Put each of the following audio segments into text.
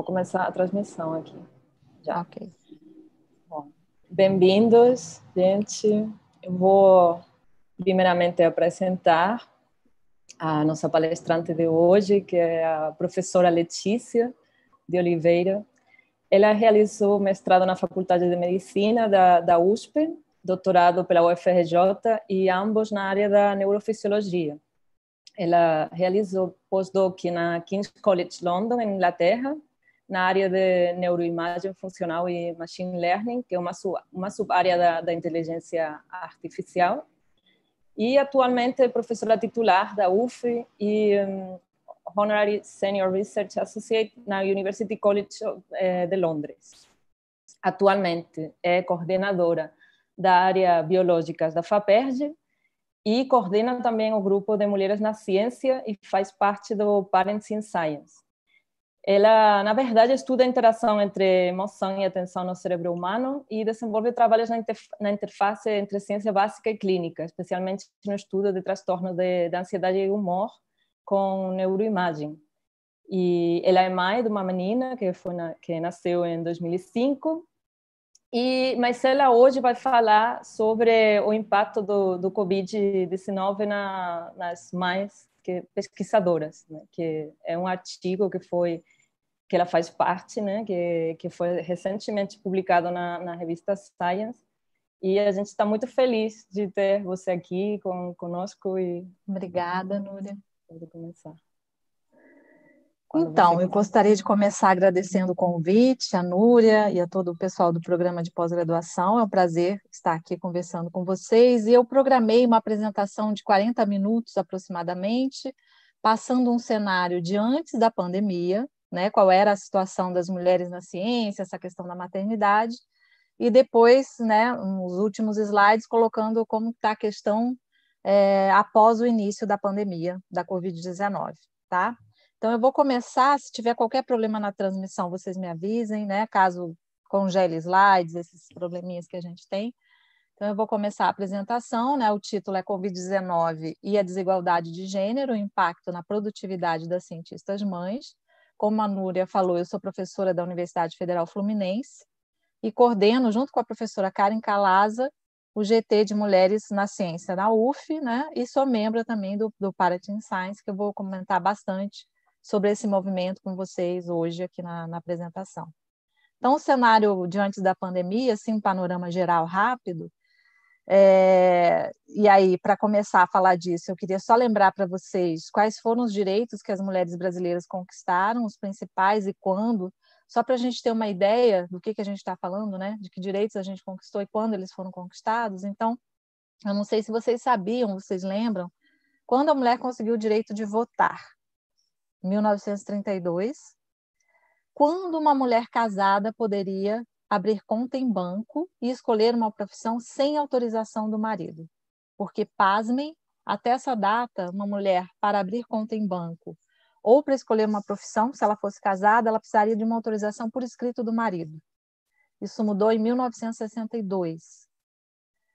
Vou começar a transmissão aqui. Já. Ok. Bem-vindos, gente. Eu vou primeiramente apresentar a nossa palestrante de hoje, que é a professora Letícia de Oliveira. Ela realizou mestrado na Faculdade de Medicina da, da USP, doutorado pela UFRJ e ambos na área da neurofisiologia. Ela realizou pós-doc na King's College London, em Inglaterra, na área de neuroimagem funcional e machine learning, que é uma, subárea uma da, da inteligência artificial. E atualmente é professora titular da UF e um, Honorary Senior Research Associate na University College eh, de Londres. Atualmente é coordenadora da área biológicas da FAPERJ e coordena também o grupo de mulheres na ciência e faz parte do Parents in Science. Ela, na verdade, estuda a interação entre emoção e atenção no cérebro humano e desenvolve trabalhos na, interf na interface entre ciência básica e clínica, especialmente no estudo de transtorno de, de ansiedade e humor com neuroimagem. E ela é mãe de uma menina que, foi na, que nasceu em 2005, e, mas ela hoje vai falar sobre o impacto do, do Covid-19 na, nas mães que, pesquisadoras, né? que é um artigo que foi que ela faz parte, né, que, que foi recentemente publicado na, na revista Science, e a gente está muito feliz de ter você aqui com, conosco. E... Obrigada, Núria. Pode começar. Então, você... eu gostaria de começar agradecendo o convite, a Núria e a todo o pessoal do programa de pós-graduação. É um prazer estar aqui conversando com vocês. E eu programei uma apresentação de 40 minutos aproximadamente, passando um cenário de antes da pandemia, né? Qual era a situação das mulheres na ciência, essa questão da maternidade, e depois, né, nos últimos slides, colocando como está a questão é, após o início da pandemia da Covid-19, tá? Então, eu vou começar. Se tiver qualquer problema na transmissão, vocês me avisem, né? Caso congele slides, esses probleminhas que a gente tem. Então, eu vou começar a apresentação, né? O título é Covid-19 e a desigualdade de gênero, o impacto na produtividade das cientistas mães. Como a Núria falou, eu sou professora da Universidade Federal Fluminense e coordeno, junto com a professora Karen Calaza, o GT de Mulheres na Ciência da UF, né? E sou membro também do, do Parenting Science, que eu vou comentar bastante sobre esse movimento com vocês hoje aqui na, na apresentação. Então, o cenário diante da pandemia, assim, um panorama geral rápido. É, e aí, para começar a falar disso, eu queria só lembrar para vocês quais foram os direitos que as mulheres brasileiras conquistaram, os principais e quando, só para a gente ter uma ideia do que, que a gente está falando, né? De que direitos a gente conquistou e quando eles foram conquistados. Então, eu não sei se vocês sabiam, vocês lembram, quando a mulher conseguiu o direito de votar. 1932, quando uma mulher casada poderia abrir conta em banco e escolher uma profissão sem autorização do marido. Porque, pasmem, até essa data, uma mulher, para abrir conta em banco ou para escolher uma profissão, se ela fosse casada, ela precisaria de uma autorização por escrito do marido. Isso mudou em 1962,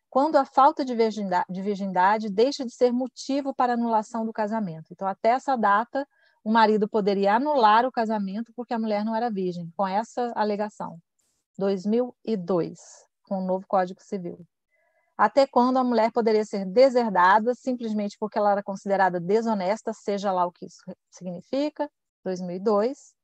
quando a falta de virgindade, de virgindade, deixa de ser motivo para anulação do casamento. Então, até essa data, o marido poderia anular o casamento porque a mulher não era virgem, com essa alegação. 2002, com o novo Código Civil. Até quando a mulher poderia ser deserdada simplesmente porque ela era considerada desonesta, seja lá o que isso significa? 2002.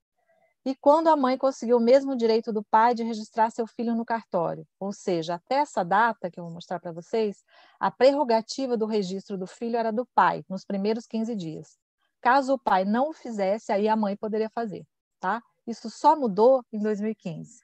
E quando a mãe conseguiu o mesmo direito do pai de registrar seu filho no cartório, ou seja, até essa data que eu vou mostrar para vocês, a prerrogativa do registro do filho era do pai nos primeiros 15 dias. Caso o pai não o fizesse, aí a mãe poderia fazer, tá? Isso só mudou em 2015.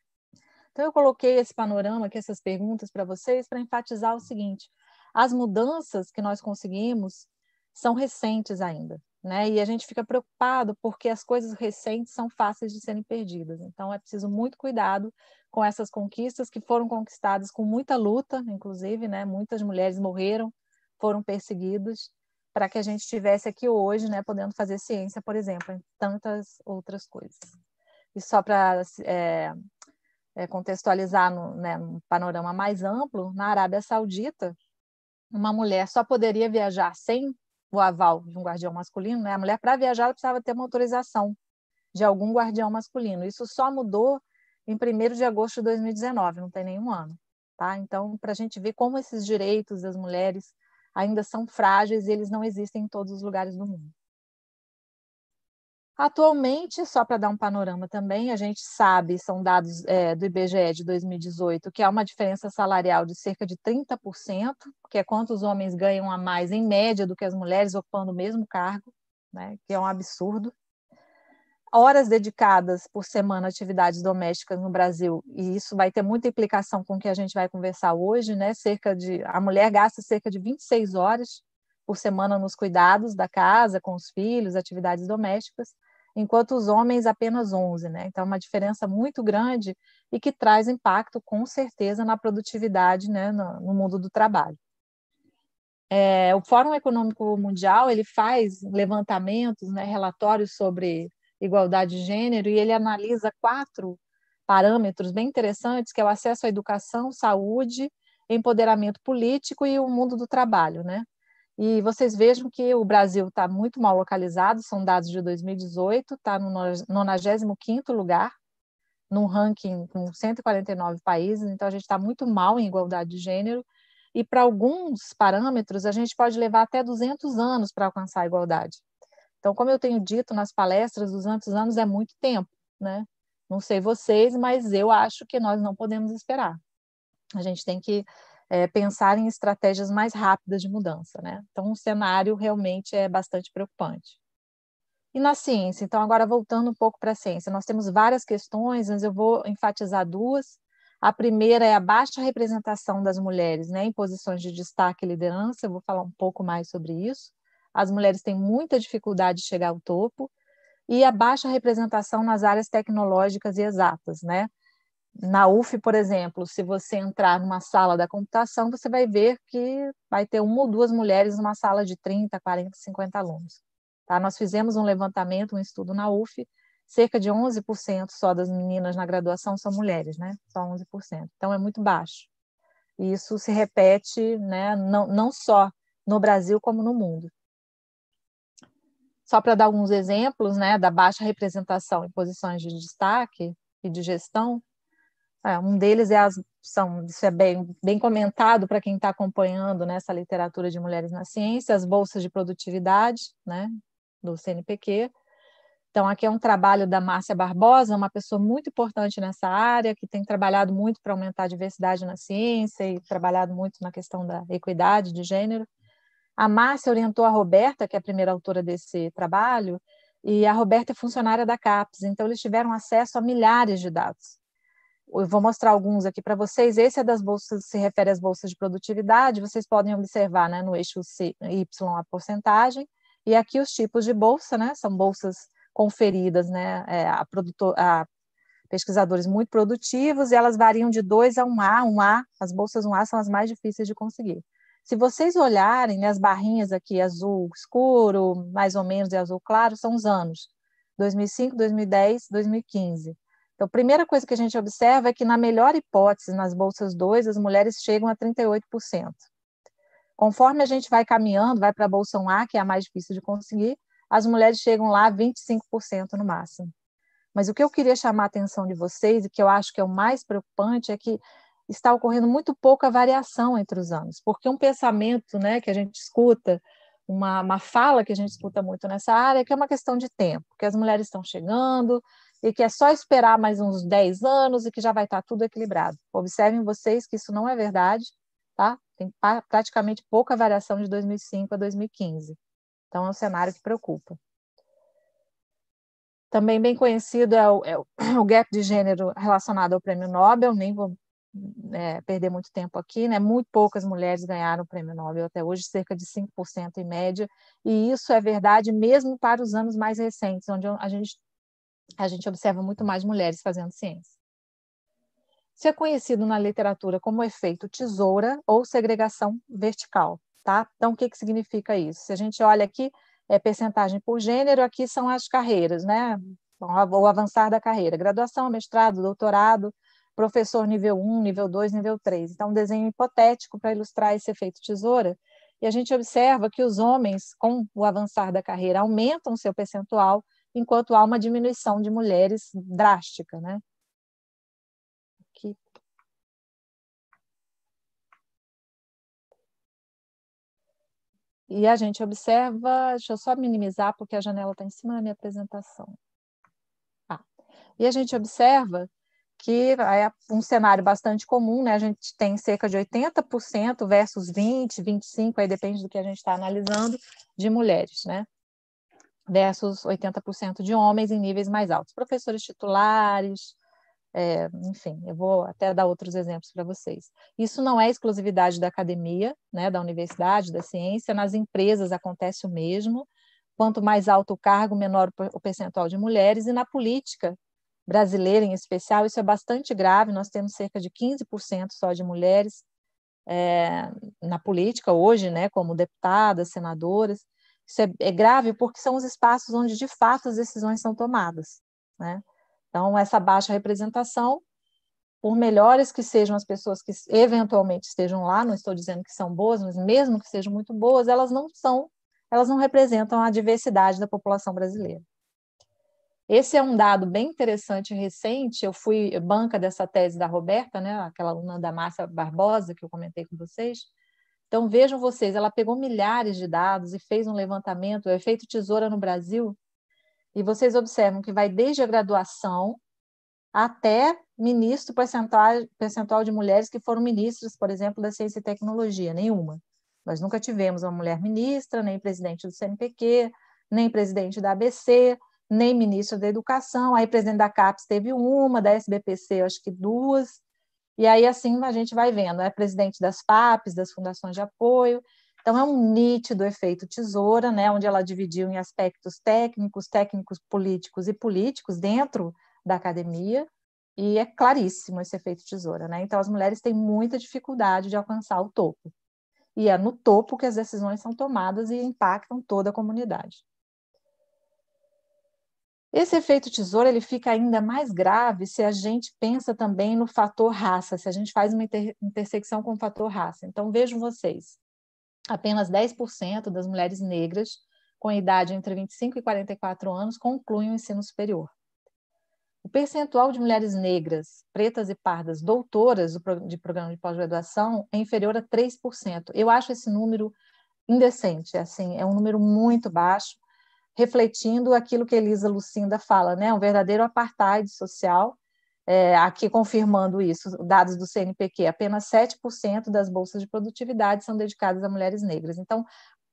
Então eu coloquei esse panorama aqui, essas perguntas para vocês para enfatizar o seguinte: as mudanças que nós conseguimos são recentes ainda, né? E a gente fica preocupado porque as coisas recentes são fáceis de serem perdidas. Então é preciso muito cuidado com essas conquistas que foram conquistadas com muita luta, inclusive, né? Muitas mulheres morreram, foram perseguidas para que a gente estivesse aqui hoje, né, podendo fazer ciência, por exemplo, em tantas outras coisas. E só para é, é, contextualizar no, né, panorama mais amplo, na Arábia Saudita, uma mulher só poderia viajar sem o aval de um guardião masculino, né? A mulher para viajar ela precisava ter uma autorização de algum guardião masculino. Isso só mudou em 1 de agosto de 2019, não tem nenhum ano, tá? Então, para a gente ver como esses direitos das mulheres ainda são frágeis e eles não existem em todos os lugares do mundo. Atualmente, só para dar um panorama também, a gente sabe, são dados é, do IBGE de 2018, que há uma diferença salarial de cerca de 30%, que é quanto os homens ganham a mais em média do que as mulheres ocupando o mesmo cargo, né, que é um absurdo horas dedicadas por semana a atividades domésticas no Brasil, e isso vai ter muita implicação com o que a gente vai conversar hoje, né? Cerca de a mulher gasta cerca de 26 horas por semana nos cuidados da casa, com os filhos, atividades domésticas, enquanto os homens apenas 11, né? Então é uma diferença muito grande e que traz impacto com certeza na produtividade, né, no, no mundo do trabalho. É, o Fórum Econômico Mundial ele faz levantamentos, né, relatórios sobre igualdade de gênero, e ele analisa quatro parâmetros bem interessantes, que é o acesso à educação, saúde, empoderamento político e o mundo do trabalho, né? E vocês vejam que o Brasil está muito mal localizado, são dados de 2018, está no 95º lugar, num ranking com 149 países, então a gente está muito mal em igualdade de gênero, e para alguns parâmetros a gente pode levar até 200 anos para alcançar a igualdade. Então, como eu tenho dito nas palestras, 200 anos é muito tempo, né? Não sei vocês, mas eu acho que nós não podemos esperar. A gente tem que é, pensar em estratégias mais rápidas de mudança, né? Então, o cenário realmente é bastante preocupante. E na ciência, então, agora voltando um pouco para a ciência, nós temos várias questões, mas eu vou enfatizar duas. A primeira é a baixa representação das mulheres né, em posições de destaque e liderança, eu vou falar um pouco mais sobre isso as mulheres têm muita dificuldade de chegar ao topo, e a baixa representação nas áreas tecnológicas e exatas, né? Na UF, por exemplo, se você entrar numa sala da computação, você vai ver que vai ter uma ou duas mulheres numa sala de 30, 40, 50 alunos. Tá? Nós fizemos um levantamento, um estudo na UF, cerca de 11% só das meninas na graduação são mulheres, né? Só 11%. Então é muito baixo. E isso se repete, né, não, não só no Brasil como no mundo. Só para dar alguns exemplos né, da baixa representação em posições de destaque e de gestão, é, um deles é as, são, isso é bem, bem comentado para quem está acompanhando nessa né, literatura de mulheres na ciência, as bolsas de produtividade, né, do CNPq. Então, aqui é um trabalho da Márcia Barbosa, uma pessoa muito importante nessa área, que tem trabalhado muito para aumentar a diversidade na ciência e trabalhado muito na questão da equidade de gênero. A Márcia orientou a Roberta, que é a primeira autora desse trabalho, e a Roberta é funcionária da CAPES, então eles tiveram acesso a milhares de dados. Eu vou mostrar alguns aqui para vocês. Esse é das bolsas, se refere às bolsas de produtividade. Vocês podem observar né, no eixo C, Y a porcentagem, e aqui os tipos de bolsa, né? São bolsas conferidas né, é, a, produtor, a pesquisadores muito produtivos, e elas variam de 2 a 1A. Um 1A, um as bolsas 1A são as mais difíceis de conseguir. Se vocês olharem, né, as barrinhas aqui, azul escuro, mais ou menos, e azul claro, são os anos. 2005, 2010, 2015. Então, a primeira coisa que a gente observa é que, na melhor hipótese, nas bolsas 2, as mulheres chegam a 38%. Conforme a gente vai caminhando, vai para a bolsa 1A, que é a mais difícil de conseguir, as mulheres chegam lá a 25% no máximo. Mas o que eu queria chamar a atenção de vocês, e que eu acho que é o mais preocupante, é que está ocorrendo muito pouca variação entre os anos, porque um pensamento né, que a gente escuta, uma, uma fala que a gente escuta muito nessa área, é que é uma questão de tempo, que as mulheres estão chegando e que é só esperar mais uns 10 anos e que já vai estar tudo equilibrado. Observem vocês que isso não é verdade, tá? Tem praticamente pouca variação de 2005 a 2015. Então, é um cenário que preocupa. Também bem conhecido é o, é o, gap de gênero relacionado ao prêmio Nobel, nem vou é, perder muito tempo aqui, né? Muito poucas mulheres ganharam o prêmio Nobel até hoje, cerca de 5% em média, e isso é verdade mesmo para os anos mais recentes, onde a gente, a gente observa muito mais mulheres fazendo ciência. Isso é conhecido na literatura como efeito tesoura ou segregação vertical, tá? Então, o que, que significa isso? Se a gente olha aqui, é percentagem por gênero, aqui são as carreiras, né? Então, o avançar da carreira, graduação, mestrado, doutorado, professor nível 1, nível 2, nível 3. Então, um desenho hipotético para ilustrar esse efeito tesoura. E a gente observa que os homens, com o avançar da carreira, aumentam seu percentual, enquanto há uma diminuição de mulheres drástica, né? Aqui. E a gente observa, deixa eu só minimizar porque a janela está em cima da minha apresentação. Ah. E a gente observa que é um cenário bastante comum, né? A gente tem cerca de 80% versus 20, 25, aí depende do que a gente está analisando, de mulheres, né? Versus 80% de homens em níveis mais altos, professores titulares, é, enfim, eu vou até dar outros exemplos para vocês. Isso não é exclusividade da academia, né, da universidade, da ciência, nas empresas acontece o mesmo. Quanto mais alto o cargo, menor o percentual de mulheres, e na política brasileira em especial, isso é bastante grave. Nós temos cerca de 15% só de mulheres é, na política hoje, né, como deputadas, senadoras. Isso é, é, grave porque são os espaços onde de fato as decisões são tomadas. Né? Então, essa baixa representação, por melhores que sejam as pessoas que eventualmente estejam lá, não estou dizendo que são boas, mas mesmo que sejam muito boas, elas não são, elas não representam a diversidade da população brasileira. Esse é um dado bem interessante recente. Eu fui banca dessa tese da Roberta, né, aquela aluna da Márcia Barbosa que eu comentei com vocês. Então vejam vocês, ela pegou milhares de dados e fez um levantamento, o é efeito tesoura no Brasil, e vocês observam que vai desde a graduação até ministro percentual, percentual de mulheres que foram ministras, por exemplo, da ciência e tecnologia, nenhuma. Nós nunca tivemos uma mulher ministra, nem presidente do CNPq, nem presidente da ABC, nem ministro da Educação, aí presidente da CAPES teve uma, da SBPC acho que duas, e aí assim a gente vai vendo, é presidente das FAPES, das Fundações de Apoio, então é um nítido efeito tesoura, né, onde ela dividiu em aspectos técnicos, técnicos políticos e políticos dentro da academia, e é claríssimo esse efeito tesoura, né? Então as mulheres têm muita dificuldade de alcançar o topo. E é no topo que as decisões são tomadas e impactam toda a comunidade. Esse efeito tesouro ele fica ainda mais grave se a gente pensa também no fator raça, se a gente faz uma inter intersecção com o fator raça. Então, vejam vocês: apenas 10% das mulheres negras com idade entre 25 e 44 anos concluem o ensino superior. O percentual de mulheres negras, pretas e pardas doutoras de programa de pós-graduação é inferior a 3%. Eu acho esse número indecente, assim, é um número muito baixo refletindo aquilo que Elisa Lucinda fala, né? um verdadeiro apartheid social, é, aqui confirmando isso, dados do CNPq, apenas 7% das bolsas de produtividade são dedicadas a mulheres negras. Então,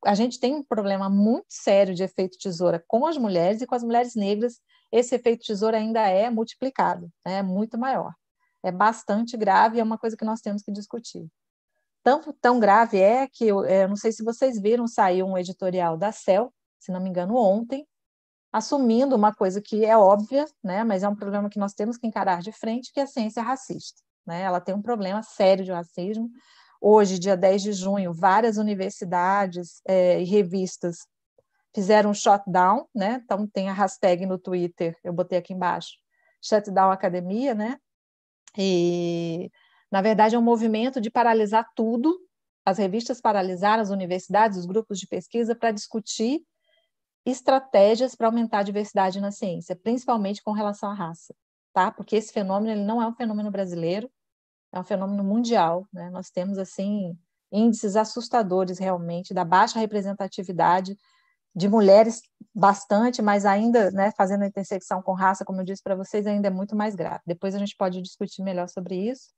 a gente tem um problema muito sério de efeito tesoura com as mulheres e com as mulheres negras, esse efeito tesoura ainda é multiplicado, né? é muito maior. É bastante grave e é uma coisa que nós temos que discutir. Tão, tão grave é que, eu, eu é, não sei se vocês viram, saiu um editorial da CEL, se não me engano, ontem, assumindo uma coisa que é óbvia, né, mas é um problema que nós temos que encarar de frente, que a ciência é racista. Né? Ela tem um problema sério de racismo. Hoje, dia 10 de junho, várias universidades é, e revistas fizeram um shutdown, né? Então tem a hashtag no Twitter, eu botei aqui embaixo, shutdown academia, né? E na verdade é um movimento de paralisar tudo. As revistas paralisaram as universidades, os grupos de pesquisa para discutir estratégias para aumentar a diversidade na ciência, principalmente com relação à raça, tá? Porque esse fenômeno ele não é um fenômeno brasileiro, é um fenômeno mundial, né? Nós temos assim índices assustadores realmente da baixa representatividade de mulheres bastante, mas ainda, né, fazendo a intersecção com raça, como eu disse para vocês, ainda é muito mais grave. Depois a gente pode discutir melhor sobre isso.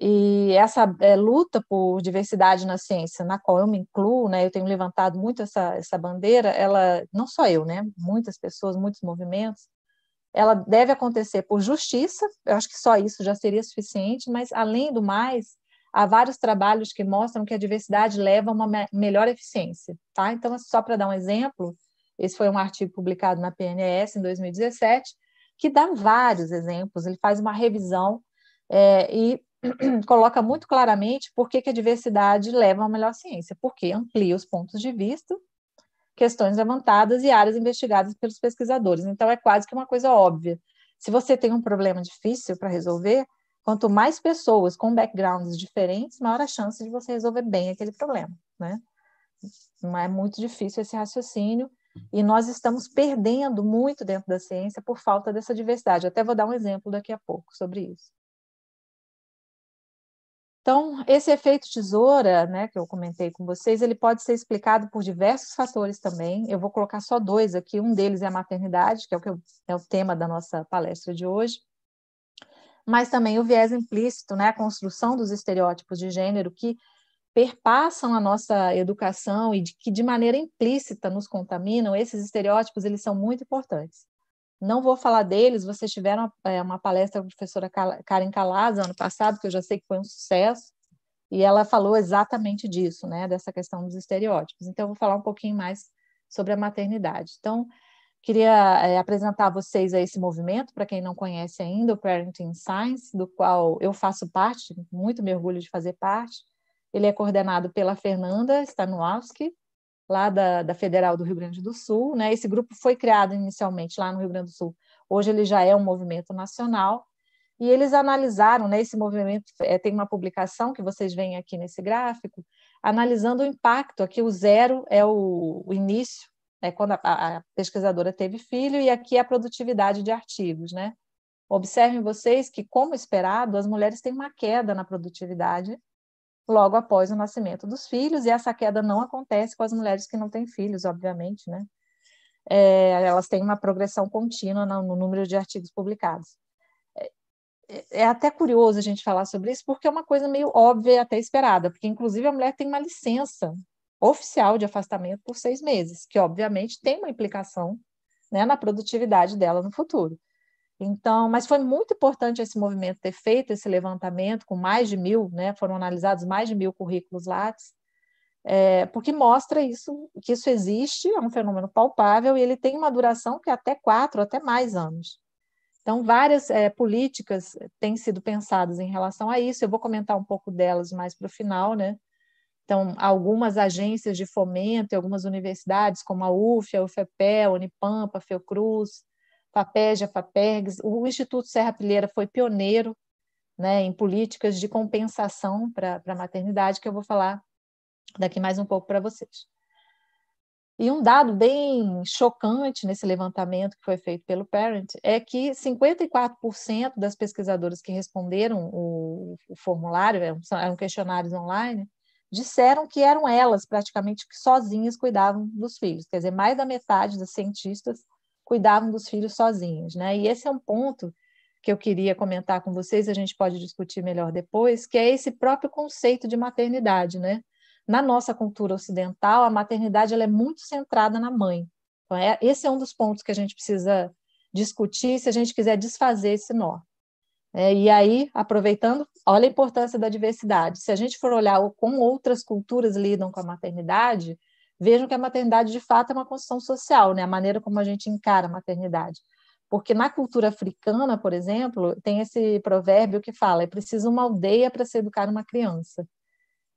E essa é, luta por diversidade na ciência, na qual eu me incluo, né, eu tenho levantado muito essa, essa bandeira, ela, não só eu, né, muitas pessoas, muitos movimentos, ela deve acontecer por justiça, eu acho que só isso já seria suficiente, mas além do mais, há vários trabalhos que mostram que a diversidade leva a uma me melhor eficiência, tá? Então, só para dar um exemplo, esse foi um artigo publicado na PNS em 2017, que dá vários exemplos, ele faz uma revisão é, e coloca muito claramente por que, que a diversidade leva a uma melhor ciência, porque amplia os pontos de vista, questões levantadas e áreas investigadas pelos pesquisadores. Então, é quase que uma coisa óbvia. Se você tem um problema difícil para resolver, quanto mais pessoas com backgrounds diferentes, maior a chance de você resolver bem aquele problema, né? Não é muito difícil esse raciocínio e nós estamos perdendo muito dentro da ciência por falta dessa diversidade. Eu até vou dar um exemplo daqui a pouco sobre isso. Então, esse efeito tesoura, né, que eu comentei com vocês, ele pode ser explicado por diversos fatores também. Eu vou colocar só dois aqui. Um deles é a maternidade, que é o, que eu, é o tema da nossa palestra de hoje. Mas também o viés implícito, né, a construção dos estereótipos de gênero que perpassam a nossa educação e de, que de maneira implícita nos contaminam. Esses estereótipos eles são muito importantes. Não vou falar deles, vocês tiveram uma, eh, uma palestra com a professora Karen Calaz ano passado, que eu já sei que foi um sucesso, e ela falou exatamente disso, né, dessa questão dos estereótipos. Então, eu vou falar um pouquinho mais sobre a maternidade. Então, queria é, apresentar a vocês a esse movimento, para quem não conhece ainda, o Parenting Science, do qual eu faço parte, muito me orgulho de fazer parte. Ele é coordenado pela Fernanda Stanowski, lá da, da Federal do Rio Grande do Sul. Né? Esse grupo foi criado inicialmente lá no Rio Grande do Sul, hoje ele já é um movimento nacional. E eles analisaram né, esse movimento. É, tem uma publicação que vocês veem aqui nesse gráfico, analisando o impacto. Aqui o zero é o, o início, é quando a, a, pesquisadora teve filho, e aqui a produtividade de artigos. Né? Observem vocês que, como esperado, as mulheres têm uma queda na produtividade logo após o nascimento dos filhos, e essa queda não acontece com as mulheres que não têm filhos, obviamente, né? É, elas têm uma progressão contínua no número de artigos publicados. É, é, é até curioso a gente falar sobre isso, porque é uma coisa meio óbvia e até esperada, porque inclusive a mulher tem uma licença oficial de afastamento por seis meses, que obviamente tem uma implicação né, na produtividade dela no futuro. Então, mas foi muito importante esse movimento ter feito esse levantamento com mais de mil, né? Foram analisados mais de mil currículos Lattes, é, porque mostra isso que isso existe, é um fenômeno palpável e ele tem uma duração que é até quatro, até mais anos. Então, várias é, políticas têm sido pensadas em relação a isso. Eu vou comentar um pouco delas mais para o final, né? Então, algumas agências de fomento, algumas universidades, como a UF, a Ufepel, a Unipampa, a Fiocruz, FAPEG, a FAPERGS, o Instituto Serra Pilheira foi pioneiro né, em políticas de compensação para a maternidade, que eu vou falar daqui mais um pouco para vocês. E um dado bem chocante nesse levantamento que foi feito pelo Parent é que 54% das pesquisadoras que responderam o, o formulário, é eram questionários online, disseram que eram elas praticamente que sozinhas cuidavam dos filhos. Quer dizer, mais da metade das cientistas cuidavam dos filhos sozinhos, né? E esse é um ponto que eu queria comentar com vocês, a gente pode discutir melhor depois, que é esse próprio conceito de maternidade, né? Na nossa cultura ocidental, a maternidade ela é muito centrada na mãe. Então, é, esse é um dos pontos que a gente precisa discutir se a gente quiser desfazer esse nó. É, e aí, aproveitando, olha a importância da diversidade. Se a gente for olhar como outras culturas lidam com a maternidade, vejam que a maternidade de fato é uma construção social, né? a maneira como a gente encara a maternidade. Porque na cultura africana, por exemplo, tem esse provérbio que fala: é preciso uma aldeia para se educar uma criança.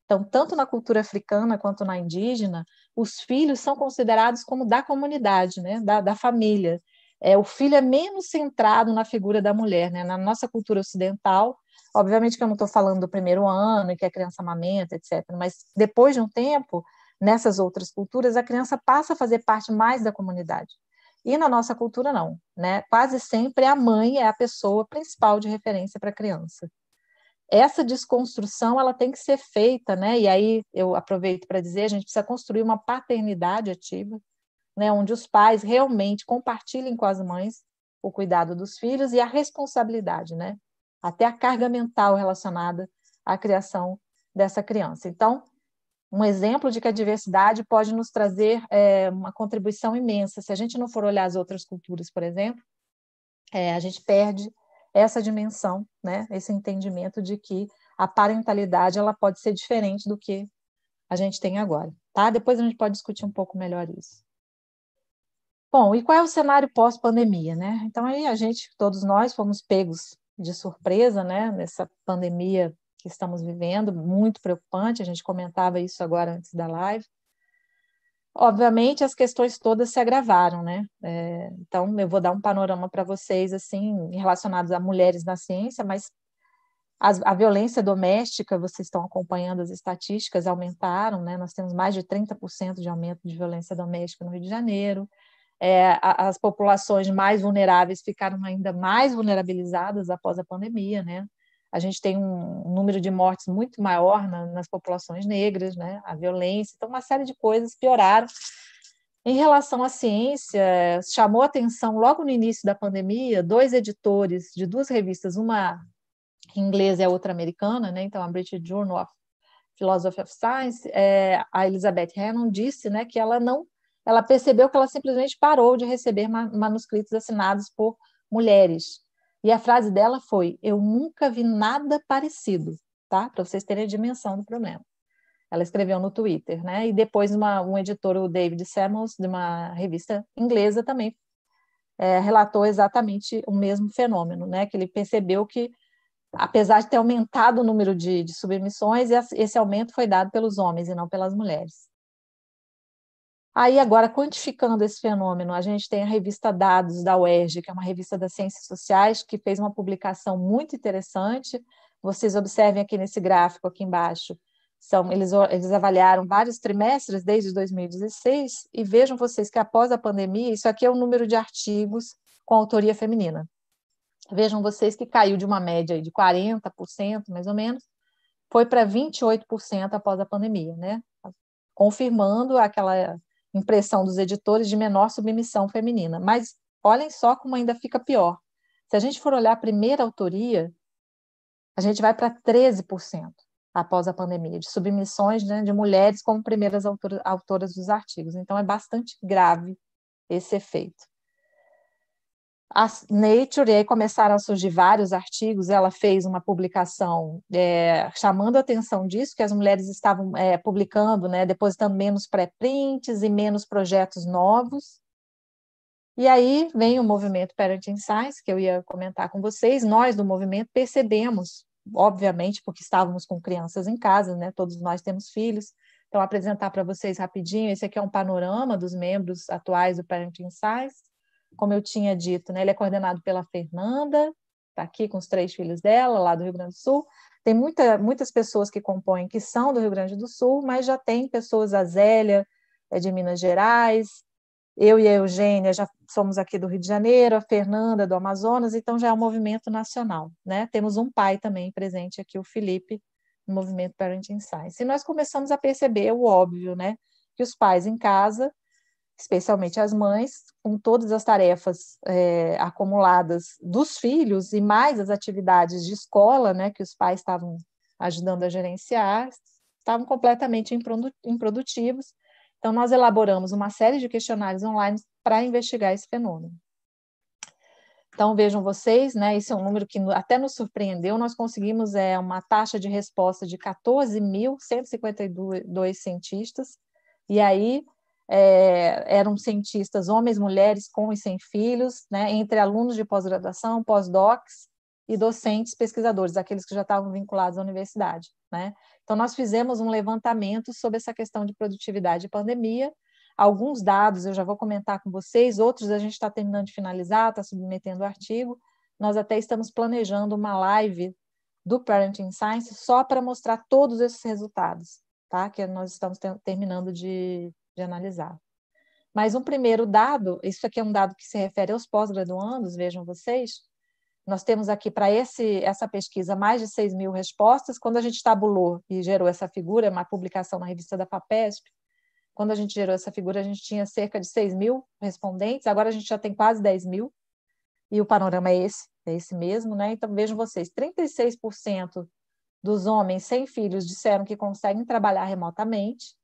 Então, tanto na cultura africana quanto na indígena, os filhos são considerados como da comunidade, né? da, da família. É, o filho é menos centrado na figura da mulher. Né? Na nossa cultura ocidental, obviamente que eu não estou falando do primeiro ano, que a criança amamenta, etc. Mas depois de um tempo, nessas outras culturas, a criança passa a fazer parte mais da comunidade. E na nossa cultura, não. Né? Quase sempre a mãe é a pessoa principal de referência para a criança. Essa desconstrução ela tem que ser feita, né? e aí eu aproveito para dizer: a gente precisa construir uma paternidade ativa, né? onde os pais realmente compartilhem com as mães o cuidado dos filhos e a responsabilidade, né? até a carga mental relacionada à criação dessa criança. Então, um exemplo de que a diversidade pode nos trazer é, uma contribuição imensa. Se a gente não for olhar as outras culturas, por exemplo, é, a gente perde essa dimensão, né? esse entendimento de que a parentalidade ela pode ser diferente do que a gente tem agora. Tá? Depois a gente pode discutir um pouco melhor isso. Bom, e qual é o cenário pós-pandemia? Né? Então, aí a gente, todos nós, fomos pegos de surpresa né? nessa pandemia que estamos vivendo, muito preocupante, a gente comentava isso agora antes da live. Obviamente, as questões todas se agravaram, né? É, então, eu vou dar um panorama para vocês, assim, relacionados a mulheres na ciência, mas as, a violência doméstica, vocês estão acompanhando as estatísticas, aumentaram, né? Nós temos mais de 30% de aumento de violência doméstica no Rio de Janeiro. É, as populações mais vulneráveis ficaram ainda mais vulnerabilizadas após a pandemia, né? a gente tem um número de mortes muito maior na, nas populações negras, né? a violência, então uma série de coisas pioraram. Em relação à ciência, chamou atenção logo no início da pandemia dois editores de duas revistas, uma inglesa e a outra americana, né? então a British Journal of Philosophy of Science, é, a Elizabeth Hannon disse né, que ela não, ela percebeu que ela simplesmente parou de receber manuscritos assinados por mulheres e a frase dela foi: Eu nunca vi nada parecido, tá? Para vocês terem a dimensão do problema. Ela escreveu no Twitter, né? E depois uma, um editor, o David Samuels, de uma revista inglesa, também é, relatou exatamente o mesmo fenômeno, né? Que ele percebeu que, apesar de ter aumentado o número de, de submissões, esse aumento foi dado pelos homens e não pelas mulheres. Aí, agora, quantificando esse fenômeno, a gente tem a revista Dados da UERJ, que é uma revista das ciências sociais, que fez uma publicação muito interessante. Vocês observem aqui nesse gráfico, aqui embaixo, são, eles, eles avaliaram vários trimestres desde 2016, e vejam vocês que após a pandemia, isso aqui é o número de artigos com autoria feminina. Vejam vocês que caiu de uma média de 40%, mais ou menos, foi para 28% após a pandemia, né? Confirmando aquela impressão dos editores de menor submissão feminina. Mas olhem só como ainda fica pior. Se a gente for olhar a primeira autoria, a gente vai para 13% após a pandemia, de submissões né, de mulheres como primeiras autoras dos artigos. Então, é bastante grave esse efeito a Nature, e aí começaram a surgir vários artigos, ela fez uma publicação é, chamando a atenção disso, que as mulheres estavam é, publicando, né, depositando menos pré-prints e menos projetos novos. E aí vem o movimento Parenting Science, que eu ia comentar com vocês, nós do movimento percebemos, obviamente, porque estávamos com crianças em casa, né, todos nós temos filhos, então apresentar para vocês rapidinho, esse aqui é um panorama dos membros atuais do Parenting Science, como eu tinha dito, né? Ele é coordenado pela Fernanda, está aqui com os três filhos dela, lá do Rio Grande do Sul. Tem muita, muitas pessoas que compõem que são do Rio Grande do Sul, mas já tem pessoas, a Zélia é de Minas Gerais, eu e a Eugênia já somos aqui do Rio de Janeiro, a Fernanda do Amazonas, então já é um movimento nacional, né? Temos um pai também presente aqui, o Felipe, no movimento Parenting Science. E nós começamos a perceber o óbvio, né? Que os pais em casa especialmente as mães, com todas as tarefas é, acumuladas dos filhos e mais as atividades de escola, né, que os pais estavam ajudando a gerenciar, estavam completamente improdutivos. Então, nós elaboramos uma série de questionários online para investigar esse fenômeno. Então, vejam vocês, né, esse é um número que até nos surpreendeu, nós conseguimos é, uma taxa de resposta de 14.152 cientistas, e aí é, eram cientistas homens, mulheres com e sem filhos, né, entre alunos de pós-graduação, pós-docs e docentes pesquisadores, aqueles que já estavam vinculados à universidade. Né? Então, nós fizemos um levantamento sobre essa questão de produtividade e pandemia. Alguns dados eu já vou comentar com vocês, outros a gente está terminando de finalizar, está submetendo o artigo. Nós até estamos planejando uma live do Parenting Science só para mostrar todos esses resultados, tá? Que nós estamos terminando de, de analisar. Mas um primeiro dado, isso aqui é um dado que se refere aos pós-graduandos, vejam vocês, nós temos aqui para essa pesquisa mais de 6 mil respostas. Quando a gente tabulou e gerou essa figura, uma publicação na revista da FAPESP, quando a gente gerou essa figura, a gente tinha cerca de 6 mil respondentes, agora a gente já tem quase 10 mil, e o panorama é esse, é esse mesmo, né? Então vejam vocês: 36% dos homens sem filhos disseram que conseguem trabalhar remotamente,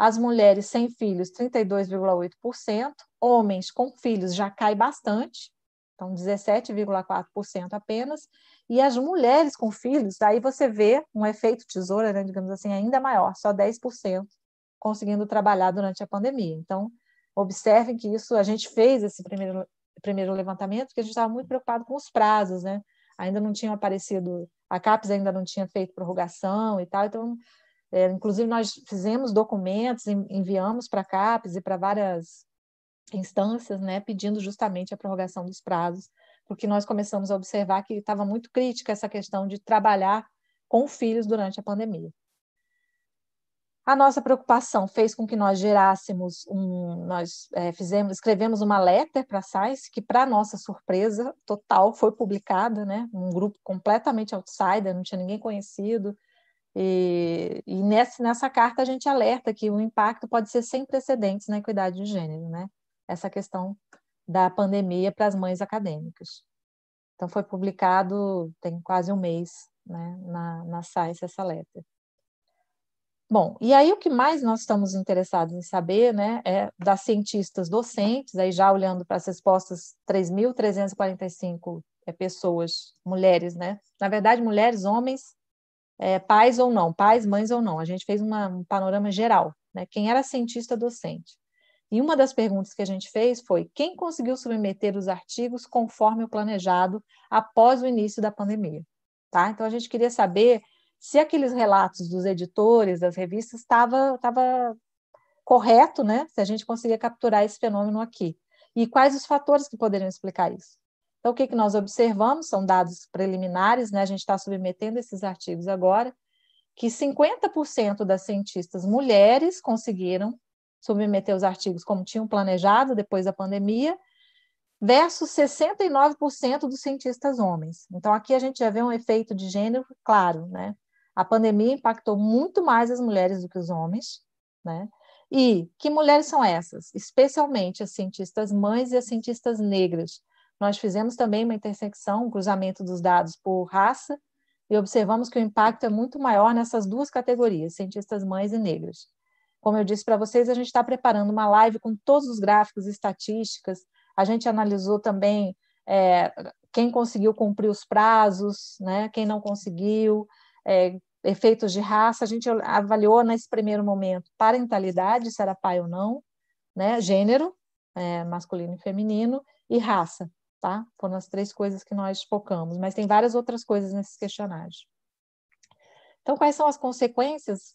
as mulheres sem filhos, 32,8%. Homens com filhos já cai bastante, então 17,4% apenas. E as mulheres com filhos, daí você vê um efeito tesoura, né, digamos assim, ainda maior, só 10% conseguindo trabalhar durante a pandemia. Então, observem que isso, a gente fez esse primeiro, primeiro levantamento, porque a gente estava muito preocupado com os prazos, né? Ainda não tinham aparecido, a CAPES ainda não tinha feito prorrogação e tal, então é, inclusive, nós fizemos documentos, enviamos para a CAPES e para várias instâncias, né, pedindo justamente a prorrogação dos prazos, porque nós começamos a observar que estava muito crítica essa questão de trabalhar com filhos durante a pandemia. A nossa preocupação fez com que nós gerássemos um, nós é, fizemos, escrevemos uma letra para a SAIS, que para nossa surpresa total foi publicada, né? Um grupo completamente outsider, não tinha ninguém conhecido, e, e nessa, nessa carta a gente alerta que o impacto pode ser sem precedentes na equidade de gênero, né? Essa questão da pandemia para as mães acadêmicas. Então foi publicado tem quase um mês, né, na, na Science essa letra. Bom, e aí o que mais nós estamos interessados em saber, né, é das cientistas docentes, aí já olhando para as respostas, 3.345 é, pessoas, mulheres, né, na verdade mulheres, homens é, pais ou não, pais, mães ou não. A gente fez uma, um panorama geral, né? Quem era cientista docente. E uma das perguntas que a gente fez foi quem conseguiu submeter os artigos conforme o planejado após o início da pandemia, tá? Então a gente queria saber se aqueles relatos dos editores, das revistas, estava tava correto, né? Se a gente conseguia capturar esse fenômeno aqui. E quais os fatores que poderiam explicar isso. Então, o que, que nós observamos são dados preliminares, né? a gente está submetendo esses artigos agora, que 50% das cientistas mulheres conseguiram submeter os artigos como tinham planejado depois da pandemia, versus 69% dos cientistas homens. Então, aqui a gente já vê um efeito de gênero claro, né? A pandemia impactou muito mais as mulheres do que os homens, né? E que mulheres são essas? Especialmente as cientistas mães e as cientistas negras, nós fizemos também uma intersecção, um cruzamento dos dados por raça, e observamos que o impacto é muito maior nessas duas categorias, cientistas mães e negros. Como eu disse para vocês, a gente está preparando uma live com todos os gráficos e estatísticas, a gente analisou também é, quem conseguiu cumprir os prazos, né, quem não conseguiu, é, efeitos de raça, a gente avaliou nesse primeiro momento parentalidade, se era pai ou não, né, gênero, é, masculino e feminino, e raça tá? Foram as três coisas que nós focamos, mas tem várias outras coisas nesses questionários. Então, quais são as consequências?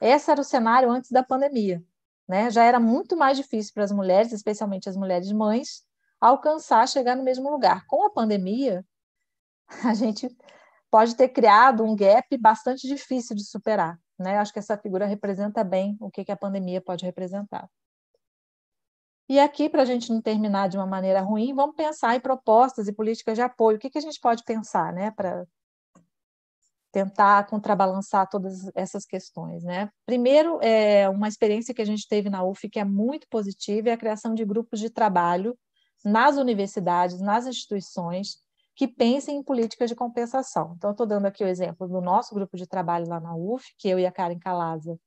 Esse era o cenário antes da pandemia, né? Já era muito mais difícil para as mulheres, especialmente as mulheres mães, alcançar, chegar no mesmo lugar. Com a pandemia, a gente pode ter criado um gap bastante difícil de superar, né? Acho que essa figura representa bem o que, que a pandemia pode representar. E aqui, para a gente não terminar de uma maneira ruim, vamos pensar em propostas e políticas de apoio. O que, que a gente pode pensar né, para tentar contrabalançar todas essas questões? Né? Primeiro, é uma experiência que a gente teve na UF que é muito positiva é a criação de grupos de trabalho nas universidades, nas instituições, que pensem em políticas de compensação. Então, estou dando aqui o exemplo do nosso grupo de trabalho lá na UF, que eu e a Karen Calaza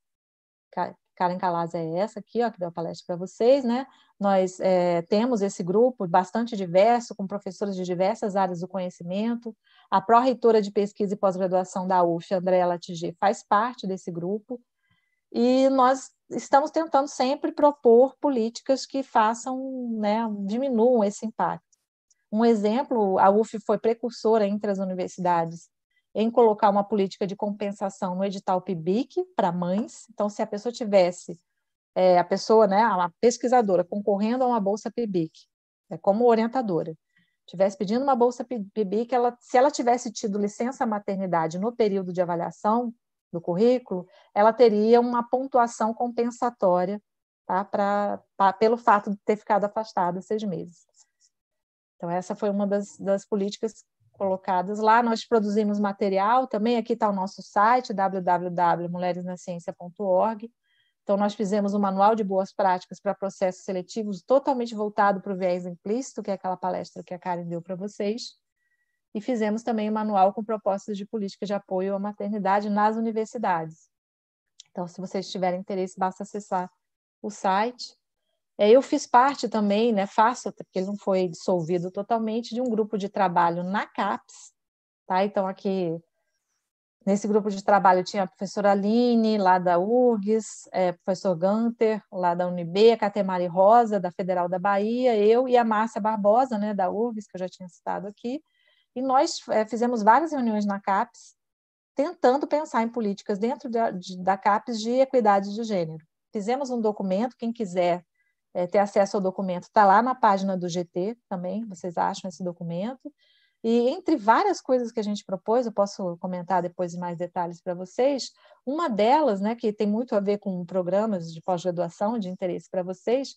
Karen Calaz é essa aqui, ó, que deu a palestra para vocês, né? Nós é, temos esse grupo bastante diverso, com professores de diversas áreas do conhecimento. A pró-reitora de pesquisa e pós-graduação da UF, Andréa Latigê, faz parte desse grupo. E nós estamos tentando sempre propor políticas que façam, né, diminuam esse impacto. Um exemplo, a UF foi precursora entre as universidades em colocar uma política de compensação no edital PIBIC para mães. Então, se a pessoa tivesse, é, a pessoa, né, a pesquisadora, concorrendo a uma bolsa PIBIC, é, como orientadora, tivesse pedindo uma bolsa PIBIC, ela, se ela tivesse tido licença maternidade no período de avaliação do currículo, ela teria uma pontuação compensatória tá, pra, pra pelo fato de ter ficado afastada seis meses. Então, essa foi uma das, das políticas colocadas lá. Nós produzimos material também, aqui está o nosso site, www.mulheresnasciência.org. Então, nós fizemos um manual de boas práticas para processos seletivos totalmente voltado para o viés implícito, que é aquela palestra que a Karen deu para vocês. E fizemos também um manual com propostas de política de apoio à maternidade nas universidades. Então, se vocês tiverem interesse, basta acessar o site. É, eu fiz parte também, né, faço, porque ele não foi dissolvido totalmente, de um grupo de trabalho na CAPES, tá? Então, aqui, nesse grupo de trabalho tinha a professora Aline, lá da URGS, é, professor Gunter, lá da UNB, a Catemari Rosa, da Federal da Bahia, eu e a Márcia Barbosa, né, da URGS, que eu já tinha citado aqui, e nós é, fizemos várias reuniões na CAPES, tentando pensar em políticas dentro da, de, da CAPES de equidade de gênero. Fizemos um documento, quem quiser é, ter acesso ao documento. Está lá na página do GT também, vocês acham esse documento. E entre várias coisas que a gente propôs, eu posso comentar depois mais detalhes para vocês, uma delas, né, que tem muito a ver com programas de pós-graduação de interesse para vocês,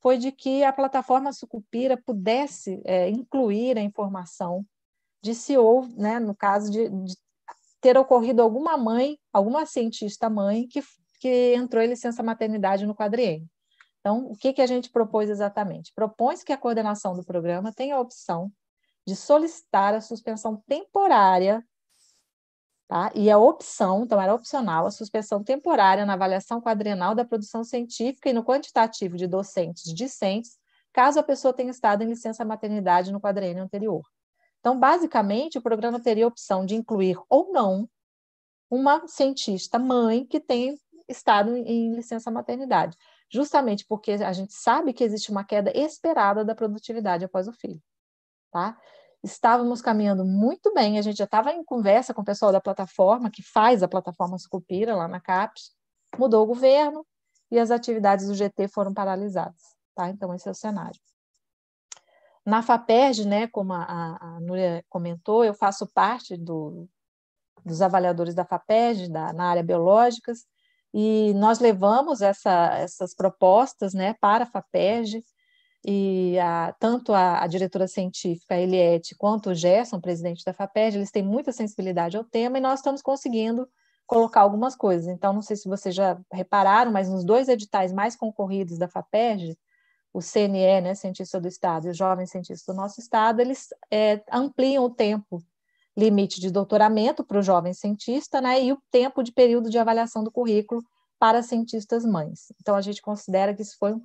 foi de que a plataforma Sucupira pudesse é, incluir a informação de se houve, né, no caso de, de, ter ocorrido alguma mãe, alguma cientista mãe que, que entrou em licença maternidade no quadriênio. Então, o que, que a gente propôs exatamente? Propõe-se que a coordenação do programa tenha a opção de solicitar a suspensão temporária, tá? e a opção, então era opcional, a suspensão temporária na avaliação quadrenal da produção científica e no quantitativo de docentes discentes, caso a pessoa tenha estado em licença maternidade no quadriênio anterior. Então, basicamente, o programa teria a opção de incluir ou não uma cientista mãe que tenha estado em licença maternidade justamente porque a gente sabe que existe uma queda esperada da produtividade após o filho, tá? Estávamos caminhando muito bem, a gente já estava em conversa com o pessoal da plataforma, que faz a plataforma Sucupira, lá na CAPES, mudou o governo e as atividades do GT foram paralisadas, tá? Então, esse é o cenário. Na FAPERJ, né, como a, a, a Núria comentou, eu faço parte do, dos avaliadores da FAPERJ, da, na área biológicas, e nós levamos essa, essas propostas né, para a FAPERJ, e a, tanto a, a, diretora científica a Eliette quanto o Gerson, presidente da FAPERJ, eles têm muita sensibilidade ao tema e nós estamos conseguindo colocar algumas coisas. Então, não sei se vocês já repararam, mas nos dois editais mais concorridos da FAPERJ, o CNE, né, Cientista do Estado, e o Jovem Cientista do Nosso Estado, eles é, ampliam o tempo limite de doutoramento para o jovem cientista, né, e o tempo de período de avaliação do currículo para cientistas mães. Então, a gente considera que isso foi um,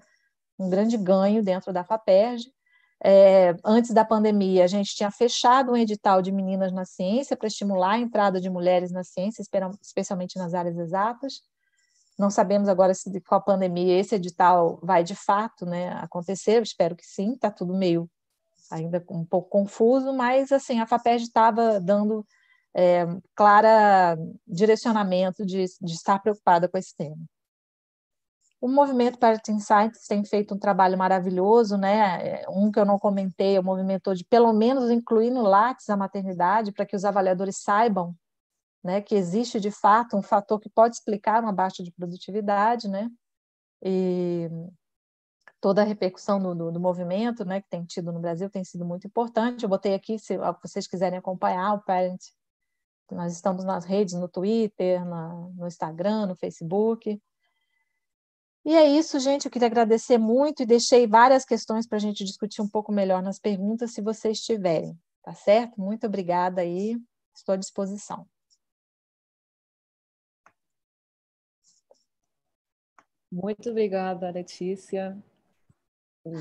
um grande ganho dentro da FAPERJ. É, antes da pandemia, a gente tinha fechado um edital de meninas na ciência para estimular a entrada de mulheres na ciência, especialmente nas áreas exatas. Não sabemos agora se com a pandemia esse edital vai de fato né, acontecer, espero que sim, está tudo meio ainda um pouco confuso, mas assim a Fapes estava dando é, clara direcionamento de, de estar preocupada com esse tema. O movimento Parent Insights tem feito um trabalho maravilhoso, né? É, um que eu não comentei, é o movimento de pelo menos incluir no Lattes a maternidade para que os avaliadores saibam, né, que existe de fato um fator que pode explicar uma baixa de produtividade, né? E toda a repercussão do, do, do, movimento né, que tem tido no Brasil tem sido muito importante. Eu botei aqui, se vocês quiserem acompanhar o Parent, nós estamos nas redes, no Twitter, na, no Instagram, no Facebook. E é isso, gente. Eu queria agradecer muito e deixei várias questões para a gente discutir um pouco melhor nas perguntas, se vocês tiverem, tá certo? Muito obrigada aí, estou à disposição. Muito obrigada, Letícia. E,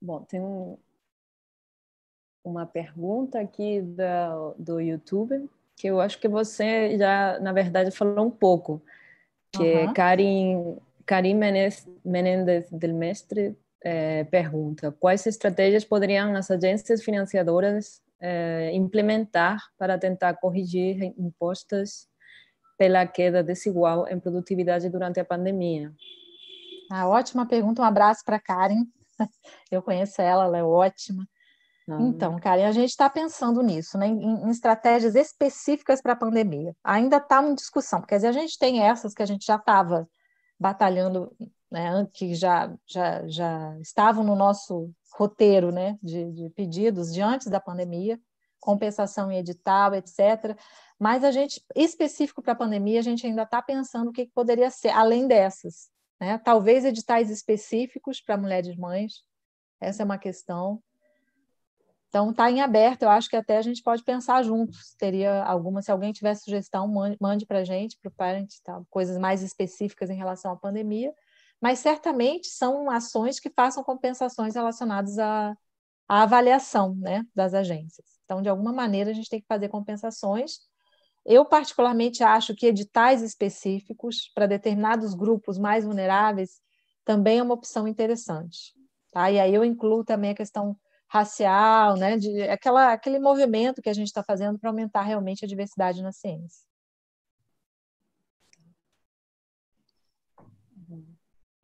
bom, tem um, uma pergunta aqui do do YouTube, que eu acho que você já, na verdade, falou um pouco, que uhum. é Karim, Karim Menendez del Mestre é, pergunta quais estratégias poderiam as agências financiadoras é, implementar para tentar corrigir impostas pela queda desigual em produtividade durante a pandemia? Ah, ótima pergunta, um abraço para Karen. Eu conheço ela, ela é ótima. Uhum. Então, Karen, a gente está pensando nisso, né, em, em estratégias específicas para a pandemia. Ainda está em discussão, porque a gente tem essas que a gente já estava batalhando, né, que já, já, já estavam no nosso roteiro né, de, de pedidos de antes da pandemia, compensação em edital, etc. Mas a gente, específico para a pandemia, a gente ainda está pensando o que, que poderia ser, além dessas. Né? Talvez editais específicos para mulheres mães, essa é uma questão. Então, está em aberto, eu acho que até a gente pode pensar juntos. Teria alguma, se alguém tiver sugestão, mande para a gente, para o Parent, tá? coisas mais específicas em relação à pandemia. Mas certamente são ações que façam compensações relacionadas à, à avaliação né, das agências. Então, de alguma maneira, a gente tem que fazer compensações eu, particularmente, acho que editais específicos para determinados grupos mais vulneráveis também é uma opção interessante. Tá? E aí eu incluo também a questão racial, né? de aquela, aquele movimento que a gente está fazendo para aumentar realmente a diversidade na ciência.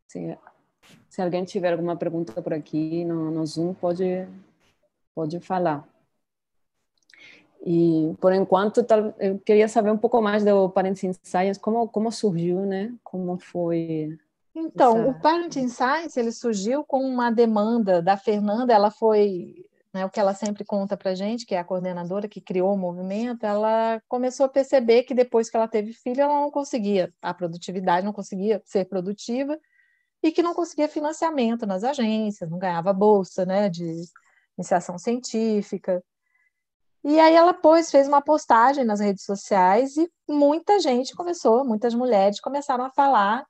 Se, se alguém tiver alguma pergunta por aqui no, no Zoom, pode, pode falar. E por enquanto eu queria saber um pouco mais do Parenting Science, como como surgiu, né? Como foi então, essa... o Parenting Science ele surgiu com uma demanda da Fernanda, ela foi né, o que ela sempre conta para gente, que é a coordenadora que criou o movimento, ela começou a perceber que depois que ela teve filho, ela não conseguia a produtividade, não conseguia ser produtiva e que não conseguia financiamento nas agências, não ganhava bolsa né, de iniciação científica. E aí ela pôs, fez uma postagem nas redes sociais e muita gente começou, muitas mulheres começaram a falar: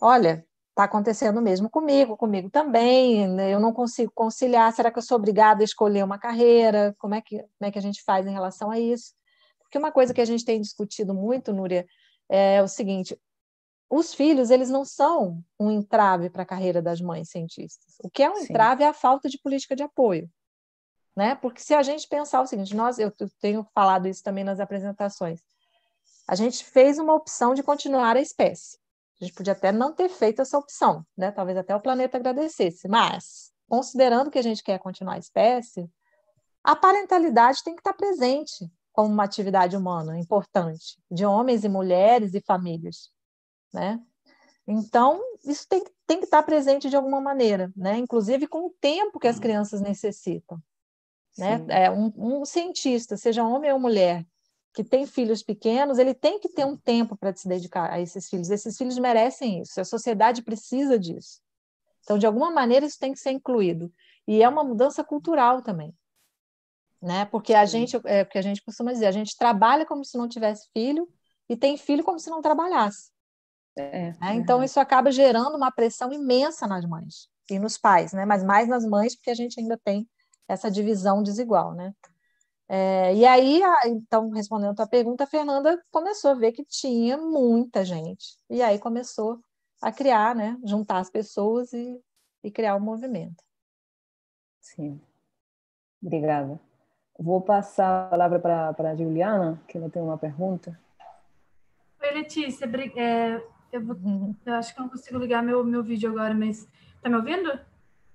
olha, está acontecendo mesmo comigo, comigo também, né, eu não consigo conciliar, será que eu sou obrigada a escolher uma carreira? Como é que, como é que a gente faz em relação a isso? Porque uma coisa que a gente tem discutido muito, Núria, é o seguinte, os filhos eles não são um entrave para a carreira das mães cientistas. O que é um Sim. entrave é a falta de política de apoio né? Porque se a gente pensar o seguinte, nós eu tenho falado isso também nas apresentações. A gente fez uma opção de continuar a espécie. A gente podia até não ter feito essa opção, né? Talvez até o planeta agradecesse, mas considerando que a gente quer continuar a espécie, a parentalidade tem que estar presente como uma atividade humana importante, de homens e mulheres e famílias, né? Então, isso tem, tem que estar presente de alguma maneira, né? Inclusive com o tempo que as uhum. crianças necessitam né? É, um, um cientista, seja homem ou mulher, que tem filhos pequenos, ele tem que ter um tempo para se dedicar a esses filhos. Esses filhos merecem isso, a sociedade precisa disso. Então, de alguma maneira, isso tem que ser incluído. E é uma mudança cultural também. Né? Porque a gente, é o que a gente costuma dizer, a gente trabalha como se não tivesse filho e tem filho como se não trabalhasse. É, né? É então, isso acaba gerando uma pressão imensa nas mães e nos pais, né? mas mais nas mães, porque a gente ainda tem essa divisão desigual, né? É, e aí, então, respondendo a tua pergunta, a Fernanda começou a ver que tinha muita gente. E aí começou a criar, né? Juntar as pessoas e, e criar o um movimento. Sim. Obrigada. Vou passar a palavra para a Juliana, que ela tem uma pergunta. Oi, Letícia. É, eu, vou, uhum. eu, acho que não consigo ligar meu, meu vídeo agora, mas está me ouvindo?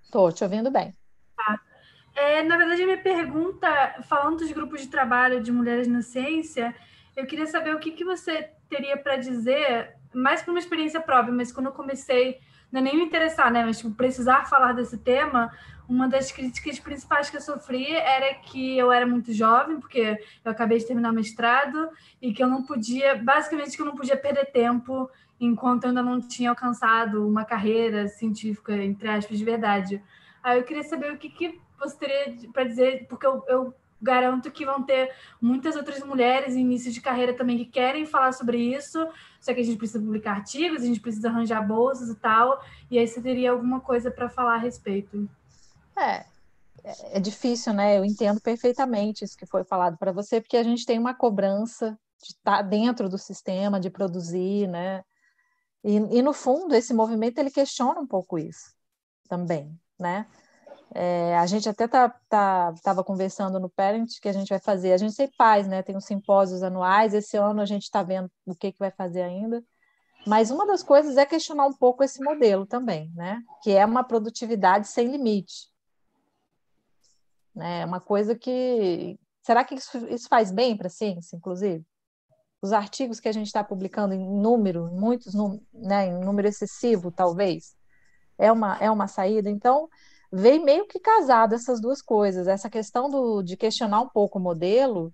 Estou te ouvindo bem. Tá. Ah. É, na verdade, a minha pergunta, falando dos grupos de trabalho de mulheres na ciência, eu queria saber o que, que você teria para dizer, mais por uma experiência própria, mas quando eu comecei, não é nem me interessar, né, mas tipo, precisar falar desse tema, uma das críticas principais que eu sofri era que eu era muito jovem, porque eu acabei de terminar o mestrado, e que eu não podia, basicamente, que eu não podia perder tempo enquanto eu ainda não tinha alcançado uma carreira científica, entre aspas, de verdade. Aí eu queria saber o que, que você teria para dizer, porque eu, eu garanto que vão ter muitas outras mulheres em início de carreira também que querem falar sobre isso, só que a gente precisa publicar artigos, a gente precisa arranjar bolsas e tal, e aí você teria alguma coisa para falar a respeito. É, é, é difícil, né? Eu entendo perfeitamente isso que foi falado para você, porque a gente tem uma cobrança de estar tá dentro do sistema, de produzir, né? E, e no fundo, esse movimento ele questiona um pouco isso também, né? É, a gente até tá, tá, tava conversando no Parent que a gente vai fazer, a gente tem pais, né? Tem os simpósios anuais, esse ano a gente está vendo o que, que vai fazer ainda. Mas uma das coisas é questionar um pouco esse modelo também, né? Que é uma produtividade sem limite. Né? É uma coisa que. Será que isso, isso faz bem para a ciência, inclusive? Os artigos que a gente está publicando em número, muitos, né, em número excessivo, talvez, é uma, é uma saída. Então, vem meio que casado essas duas coisas. Essa questão do, de questionar um pouco o modelo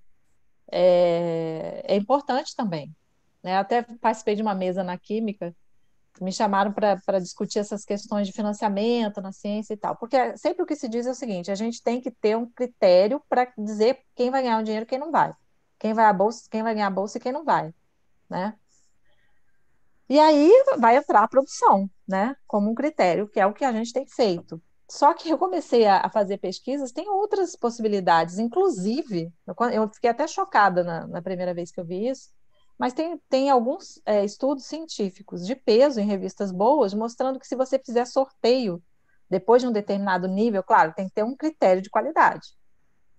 é, é importante também. Né? Até participei de uma mesa na Química, me chamaram para discutir essas questões de financiamento na ciência e tal. Porque sempre o que se diz é o seguinte: a gente tem que ter um critério para dizer quem vai ganhar o dinheiro e quem não vai. Quem vai, a bolsa, quem vai ganhar a bolsa e quem não vai. Né? E aí vai entrar a produção né, como um critério, que é o que a gente tem feito. Só que eu comecei a, fazer pesquisas, tem outras possibilidades, inclusive, eu, fiquei até chocada na, na primeira vez que eu vi isso, mas tem, tem alguns é, estudos científicos de peso em revistas boas mostrando que se você fizer sorteio depois de um determinado nível, claro, tem que ter um critério de qualidade.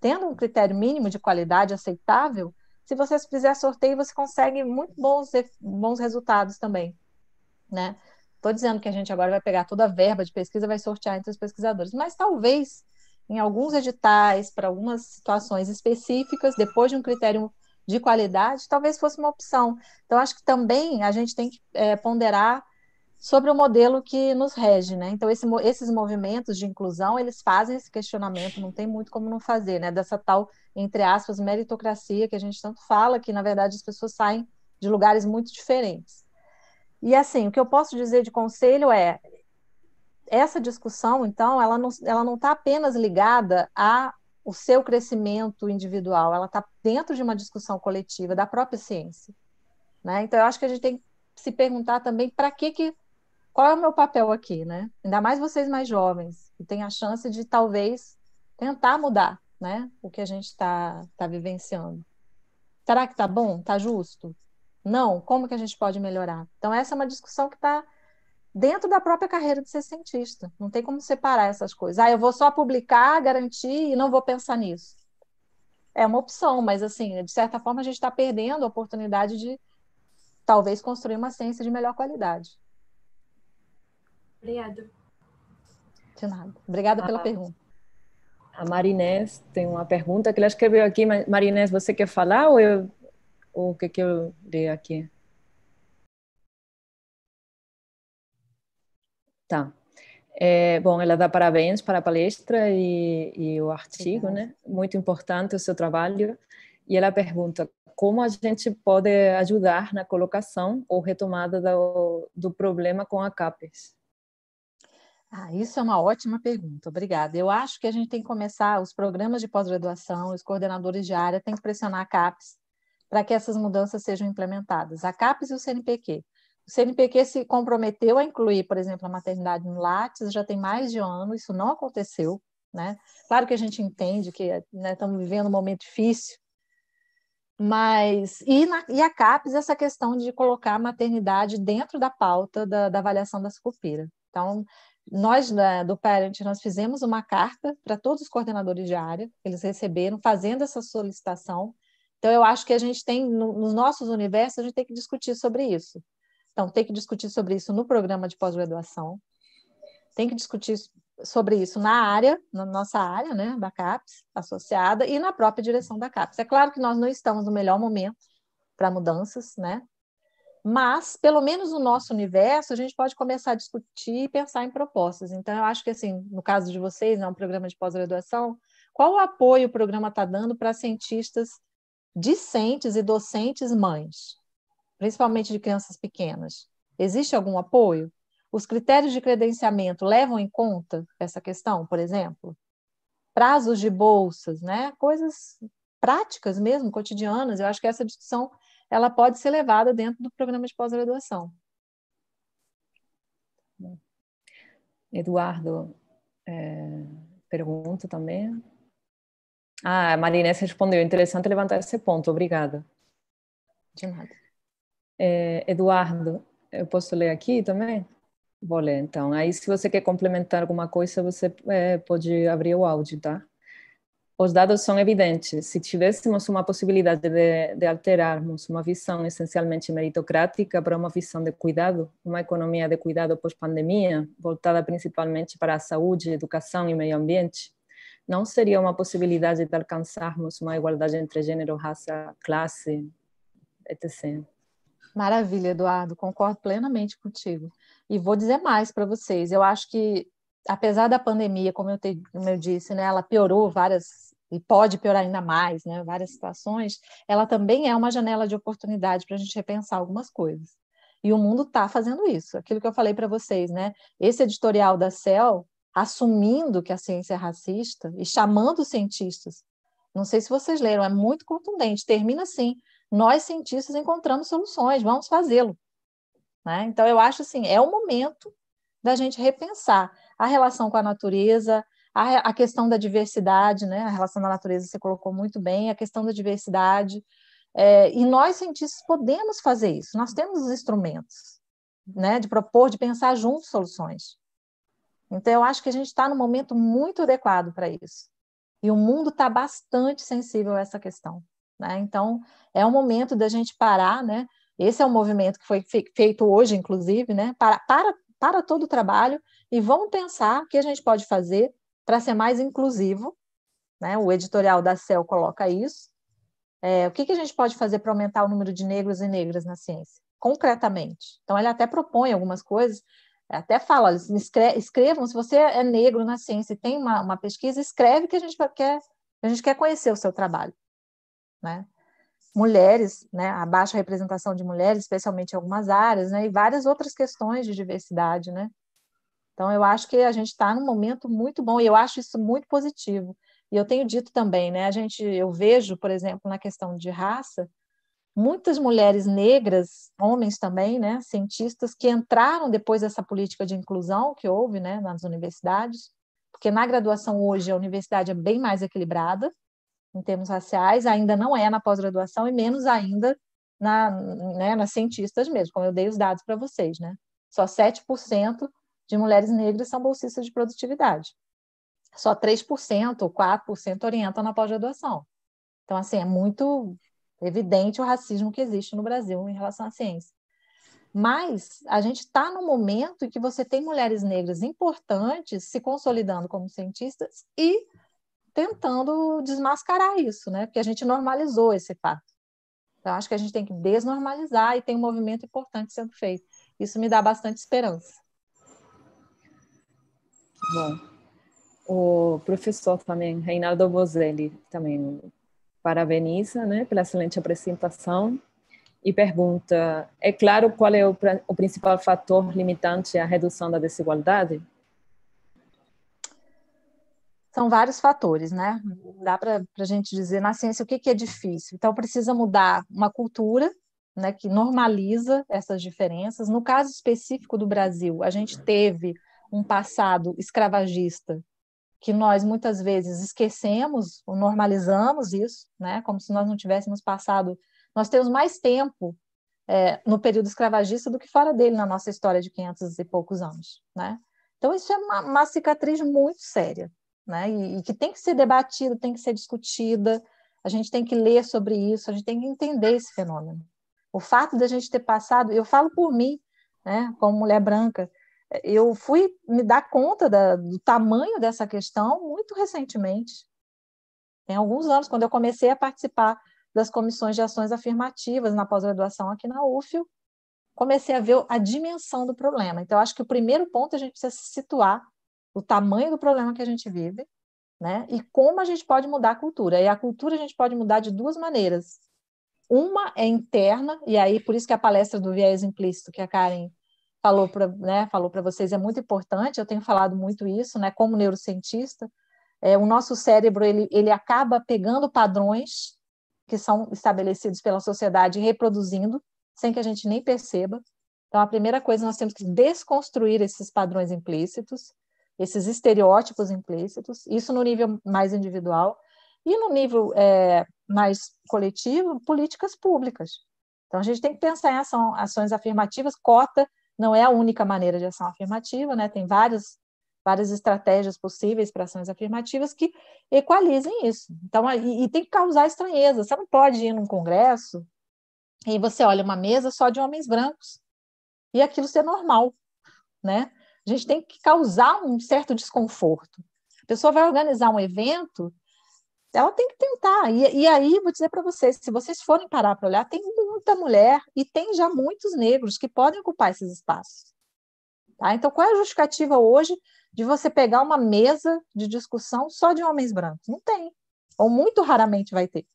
Tendo um critério mínimo de qualidade aceitável, se você fizer sorteio, você consegue muito bons, bons resultados também, né? Estou dizendo que a gente agora vai pegar toda a verba de pesquisa e vai sortear entre os pesquisadores, mas talvez em alguns editais, para algumas situações específicas, depois de um critério de qualidade, talvez fosse uma opção. Então, acho que também a gente tem que é, ponderar sobre o modelo que nos rege, né? Então, esse, esses movimentos de inclusão, eles fazem esse questionamento, não tem muito como não fazer, né? Dessa tal, entre aspas, meritocracia que a gente tanto fala, que, na verdade, as pessoas saem de lugares muito diferentes. E assim, o que eu posso dizer de conselho é essa discussão, então, ela não ela não está apenas ligada a o seu crescimento individual, ela está dentro de uma discussão coletiva da própria ciência, né? Então, eu acho que a gente tem que se perguntar também para que que qual é o meu papel aqui, né? Ainda mais vocês mais jovens, que têm a chance de talvez tentar mudar, né? O que a gente está tá vivenciando. Será que está bom? Está justo? Não, como que a gente pode melhorar? Então, essa é uma discussão que está dentro da própria carreira de ser cientista. Não tem como separar essas coisas. Ah, eu vou só publicar, garantir e não vou pensar nisso. É uma opção, mas assim, de certa forma a gente está perdendo a oportunidade de talvez construir uma ciência de melhor qualidade. Obrigada. De nada. Obrigada ah, pela pergunta. A Marinés tem uma pergunta que ela escreveu aqui. Marinés, você quer falar ou eu o que que eu li aqui? Tá. É, bom, ela dá parabéns para a palestra e, e o artigo, né? Muito importante o seu trabalho. E ela pergunta como a gente pode ajudar na colocação ou retomada do, do problema com a CAPES. Ah, isso é uma ótima pergunta, obrigada. Eu acho que a gente tem que começar, os programas de pós-graduação, os coordenadores de área têm que pressionar a CAPES para que essas mudanças sejam implementadas, a CAPES e o CNPq. O CNPq se comprometeu a incluir, por exemplo, a maternidade no Lattes, já tem mais de um ano, isso não aconteceu, né? Claro que a gente entende que né, estamos vivendo um momento difícil, mas e, na, e a CAPES essa questão de colocar a maternidade dentro da pauta da, da avaliação da sucupira. Então, nós né, do Parent, nós fizemos uma carta para todos os coordenadores de área, eles receberam, fazendo essa solicitação, então, eu acho que a gente tem, no, nos nossos universos, a gente tem que discutir sobre isso. Então, tem que discutir sobre isso no programa de pós-graduação, tem que discutir sobre isso na área, na nossa área, né, da CAPES, associada, e na própria direção da CAPES. É claro que nós não estamos no melhor momento para mudanças, né? Mas, pelo menos no nosso universo, a gente pode começar a discutir e pensar em propostas. Então, eu acho que, assim, no caso de vocês, é né, um programa de pós-graduação, qual o apoio o programa está dando para cientistas discentes e docentes mães, principalmente de crianças pequenas? Existe algum apoio? Os critérios de credenciamento levam em conta essa questão, por exemplo? Prazos de bolsas, né? Coisas práticas mesmo, cotidianas. Eu acho que essa discussão ela pode ser levada dentro do programa de pós-graduação. Eduardo, é, pergunta também. Ah, a Marinés respondeu. Interessante levantar esse ponto. Obrigada. De nada. É, Eduardo, eu posso ler aqui também? Vou ler, então. Aí, se você quer complementar alguma coisa, você é, pode abrir o áudio, tá? Os dados são evidentes. Se tivéssemos uma possibilidade de, de alterarmos uma visão essencialmente meritocrática para uma visão de cuidado, uma economia de cuidado pós-pandemia, voltada principalmente para a saúde, educação e meio ambiente, não seria uma possibilidade de alcançarmos uma igualdade entre gênero, raça, classe, etc. Maravilha, Eduardo, concordo plenamente contigo. E vou dizer mais para vocês. Eu acho que, apesar da pandemia, como eu, te, como eu disse, né, ela piorou várias e pode piorar ainda mais, né, várias situações. Ela também é uma janela de oportunidade para a gente repensar algumas coisas. E o mundo está fazendo isso. Aquilo que eu falei para vocês, né? Esse editorial da Cell assumindo que a ciência é racista e chamando os cientistas. Não sei se vocês leram, é muito contundente. Termina assim: nós cientistas encontramos soluções, vamos fazê-lo. Né? Então, eu acho assim: é o momento da gente repensar a relação com a natureza, a, a questão da diversidade, né? a relação da natureza você colocou muito bem, a questão da diversidade. É, e nós, cientistas, podemos fazer isso, nós temos os instrumentos né? de propor, de pensar juntos soluções. Então, eu acho que a gente está num momento muito adequado para isso. E o mundo está bastante sensível a essa questão. Né? Então, é o momento da gente parar, né? Esse é um movimento que foi feito hoje, inclusive, né? Para, para, para todo o trabalho e vamos pensar o que a gente pode fazer para ser mais inclusivo. Né? O editorial da CEL coloca isso. É, o que, que a gente pode fazer para aumentar o número de negros e negras na ciência, concretamente? Então, ele até propõe algumas coisas, até fala, escrevam, se você é negro na ciência e tem uma, uma pesquisa, escreve que a gente quer, a gente quer conhecer o seu trabalho. Né? Mulheres, né, a baixa representação de mulheres, especialmente em algumas áreas, né, e várias outras questões de diversidade. Né? Então, eu acho que a gente está num momento muito bom, e eu acho isso muito positivo. E eu tenho dito também, né, a gente, eu vejo, por exemplo, na questão de raça, muitas mulheres negras, homens também, né, cientistas que entraram depois dessa política de inclusão que houve, né, nas universidades, porque na graduação hoje a universidade é bem mais equilibrada em termos raciais, ainda não é na pós-graduação e menos ainda na, né, nas cientistas mesmo, como eu dei os dados para vocês, né? Só 7% de mulheres negras são bolsistas de produtividade. Só 3% ou 4% orientam na pós-graduação. Então, assim, é muito é evidente o racismo que existe no Brasil em relação à ciência. Mas a gente está no momento em que você tem mulheres negras importantes se consolidando como cientistas e tentando desmascarar isso, né? Porque a gente normalizou esse fato. Então, acho que a gente tem que desnormalizar e tem um movimento importante sendo feito. Isso me dá bastante esperança. Bom, o professor também, Reinaldo Bozelli, também parabeniza né, pela excelente apresentação e pergunta: é claro qual é o, o principal fator limitante à redução da desigualdade? São vários fatores, né? Dá para a gente dizer na ciência o que, que é difícil. Então, precisa mudar uma cultura né, que normaliza essas diferenças. No caso específico do Brasil, a gente teve um passado escravagista que nós muitas vezes esquecemos ou normalizamos isso, né? como se nós não tivéssemos passado. Nós temos mais tempo é, no período escravagista do que fora dele na nossa história de 500 e poucos anos. Né? Então, isso é uma, uma cicatriz muito séria né? e, e que tem que ser debatida, tem que ser discutida. A gente tem que ler sobre isso, a gente tem que entender esse fenômeno. O fato da gente ter passado, eu falo por mim, né, como mulher branca, eu fui me dar conta da, do tamanho dessa questão muito recentemente. Tem alguns anos, quando eu comecei a participar das comissões de ações afirmativas na pós-graduação aqui na UFIO, comecei a ver a dimensão do problema. Então, acho que o primeiro ponto a gente precisa se situar o tamanho do problema que a gente vive, né? E como a gente pode mudar a cultura. E a cultura a gente pode mudar de duas maneiras. Uma é interna, e aí por isso que a palestra do viés implícito que a Karen falou para né, falou vocês é muito importante, eu tenho falado muito isso, né, como neurocientista, é, o nosso cérebro ele, ele acaba pegando padrões que são estabelecidos pela sociedade e reproduzindo, sem que a gente nem perceba. Então, a primeira coisa, nós temos que desconstruir esses padrões implícitos, esses estereótipos implícitos, isso no nível mais individual, e no nível é, mais coletivo, políticas públicas. Então, a gente tem que pensar em ação, ações afirmativas, cota não é a única maneira de ação afirmativa, né? Tem várias várias estratégias possíveis para ações afirmativas que equalizem isso. Então, e, e, tem que causar estranheza. Você não pode ir num congresso e você olha uma mesa só de homens brancos e aquilo ser normal, né? A gente tem que causar um certo desconforto. A pessoa vai organizar um evento ela tem que tentar. E, e aí, vou dizer para vocês: se vocês forem parar para olhar, tem muita mulher e tem já muitos negros que podem ocupar esses espaços. Tá? Então, qual é a justificativa hoje de você pegar uma mesa de discussão só de homens brancos? Não tem, ou muito raramente vai ter.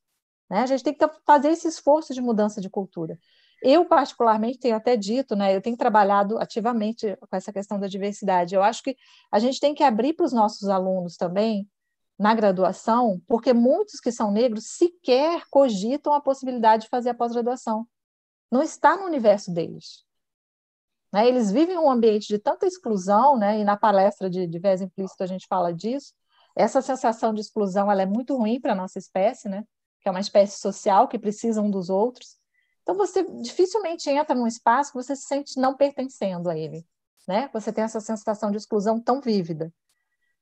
Né? A gente tem que fazer esse esforço de mudança de cultura. Eu, particularmente, tenho até dito, né, eu tenho trabalhado ativamente com essa questão da diversidade. Eu acho que a gente tem que abrir para os nossos alunos também na graduação, porque muitos que são negros sequer cogitam a possibilidade de fazer a pós-graduação. Não está no universo deles. Né? Eles vivem um ambiente de tanta exclusão, né? e na palestra de, de Vés Implícito a gente fala disso. Essa sensação de exclusão ela é muito ruim para a nossa espécie, né? que é uma espécie social que precisa um dos outros. Então, você dificilmente entra num espaço que você se sente não pertencendo a ele. Né? Você tem essa sensação de exclusão tão vívida.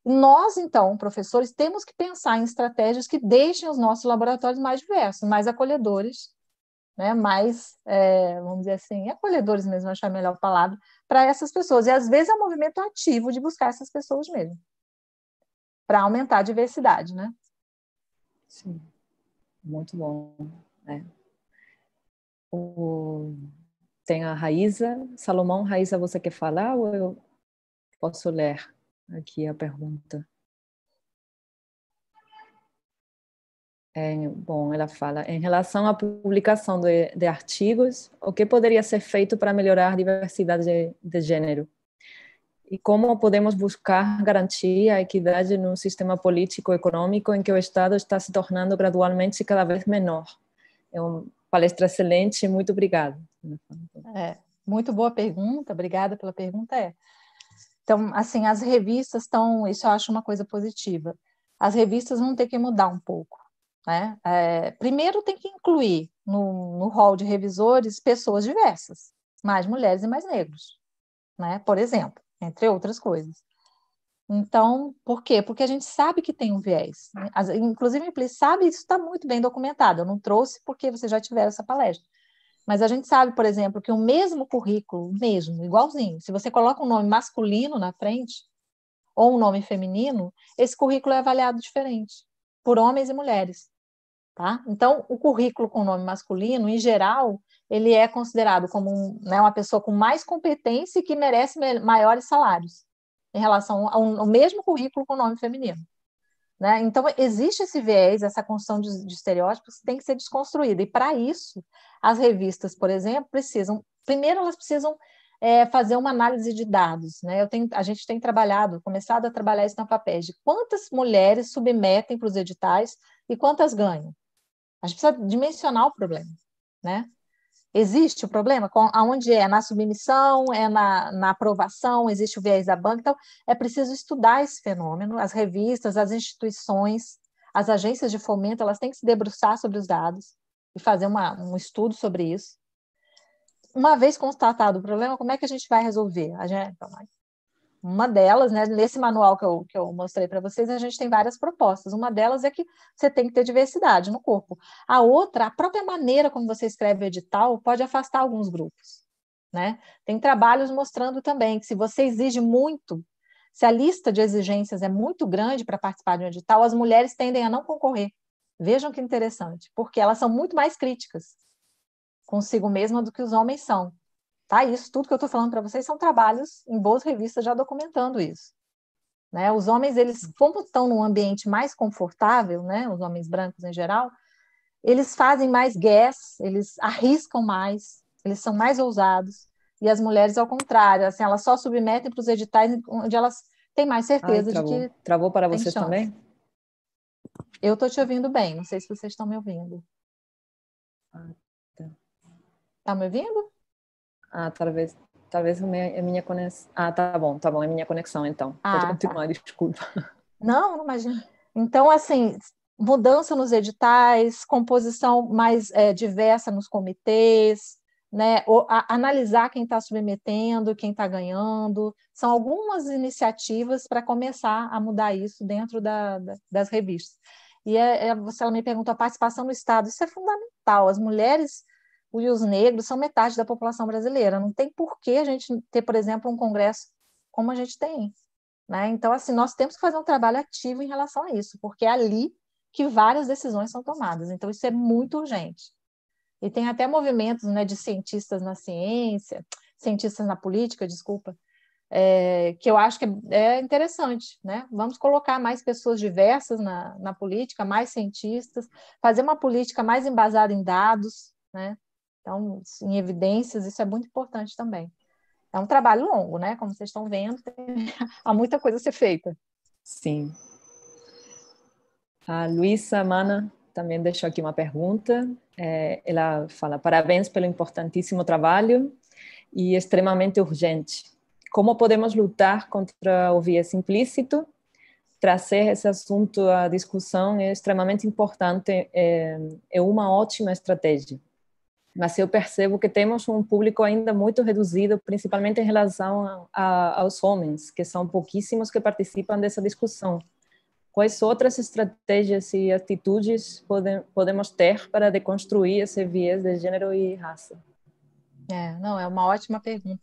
Nós, então, professores, temos que pensar em estratégias que deixem os nossos laboratórios mais diversos, mais acolhedores, né? mais, é, vamos dizer assim, acolhedores mesmo, achar melhor palavra, para essas pessoas. E às vezes é um movimento ativo de buscar essas pessoas mesmo, para aumentar a diversidade, né? Sim, muito bom. né O... Tem a Raíza. Salomão, Raíza, você quer falar ou eu posso ler? Aqui a pergunta. É, bom, ela fala, em relação à publicação de, de, artigos, o que poderia ser feito para melhorar a diversidade de, de gênero? E como podemos buscar garantir a equidade num sistema político-econômico em que o Estado está se tornando gradualmente cada vez menor? É uma palestra excelente, muito obrigada. É, muito boa pergunta, obrigada pela pergunta. É. Então, assim, as revistas estão, isso eu acho uma coisa positiva. As revistas vão ter que mudar um pouco, né? É, primeiro tem que incluir no, rol hall de revisores pessoas diversas, mais mulheres e mais negros, né? Por exemplo, entre outras coisas. Então, por quê? Porque a gente sabe que tem um viés. Né? As, inclusive, a Impli sabe, isso está muito bem documentado. Eu não trouxe porque vocês já tiveram essa palestra. Mas a gente sabe, por exemplo, que o mesmo currículo, mesmo, igualzinho, se você coloca um nome masculino na frente ou um nome feminino, esse currículo é avaliado diferente por homens e mulheres, tá? Então, o currículo com nome masculino, em geral, ele é considerado como um, né, uma pessoa com mais competência e que merece maiores salários em relação ao, ao mesmo currículo com nome feminino. Né? Então, existe esse viés, essa construção de, de estereótipos que tem que ser desconstruída. E, para isso, as revistas, por exemplo, precisam... Primeiro, elas precisam é, fazer uma análise de dados. Né? Eu tenho, a gente tem trabalhado, começado a trabalhar isso na FAPES, de quantas mulheres submetem para os editais e quantas ganham. A gente precisa dimensionar o problema. Né? Existe o problema? Com, aonde é? Na submissão? É na, na aprovação? Existe o viés da banca? Então, é preciso estudar esse fenômeno. As revistas, as instituições, as agências de fomento, elas têm que se debruçar sobre os dados e fazer uma, um estudo sobre isso. Uma vez constatado o problema, como é que a gente vai resolver? A gente, então, uma delas, né, nesse manual que eu, que eu mostrei para vocês, a gente tem várias propostas. Uma delas é que você tem que ter diversidade no corpo. A outra, a própria maneira como você escreve o edital pode afastar alguns grupos. Né? Tem trabalhos mostrando também que se você exige muito, se a lista de exigências é muito grande para participar de um edital, as mulheres tendem a não concorrer. Vejam que interessante, porque elas são muito mais críticas consigo mesma do que os homens são. Tá? Isso tudo que eu estou falando para vocês são trabalhos em boas revistas já documentando isso. Né? Os homens, eles, como estão num ambiente mais confortável, né? os homens brancos em geral, eles fazem mais guess, eles arriscam mais, eles são mais ousados. E as mulheres, ao contrário, assim, elas só submetem para os editais onde elas têm mais certeza Ai, de que. Travou para você também? Eu estou te ouvindo bem, não sei se vocês estão me ouvindo. Ah, tá, tá me ouvindo? Ah, talvez, talvez a minha conexão. Ah, tá bom, tá bom, é minha conexão então. Ah, Pode continuar, tá. desculpa. Não, não imagina. Então, assim, mudança nos editais, composição mais é, diversa nos comitês, né? Ou, a, analisar quem está submetendo, quem está ganhando. São algumas iniciativas para começar a mudar isso dentro da, da, das revistas. E é, é, você ela me perguntou a participação no Estado. Isso é fundamental. As mulheres e os negros são metade da população brasileira. Não tem por que a gente ter, por exemplo, um congresso como a gente tem. Né? Então, assim, nós temos que fazer um trabalho ativo em relação a isso, porque é ali que várias decisões são tomadas. Então, isso é muito urgente. E tem até movimentos né, de cientistas na ciência, cientistas na política, desculpa, é, que eu acho que é, é interessante, né? Vamos colocar mais pessoas diversas na, na política, mais cientistas, fazer uma política mais embasada em dados, né? Então, em evidências, isso é muito importante também. É um trabalho longo, né? Como vocês estão vendo, tem... há muita coisa a ser feita. Sim. A Luísa Mana também deixou aqui uma pergunta. É, ela fala: parabéns pelo importantíssimo trabalho e extremamente urgente. Como podemos lutar contra o viés implícito? Trazer esse assunto à discussão é extremamente importante, é, é uma ótima estratégia mas eu percebo que temos um público ainda muito reduzido, principalmente em relação a, a, aos homens, que são pouquíssimos que participam dessa discussão. Quais outras estratégias e atitudes pode, podemos ter para deconstruir esse viés de gênero e raça? É, não, é uma ótima pergunta.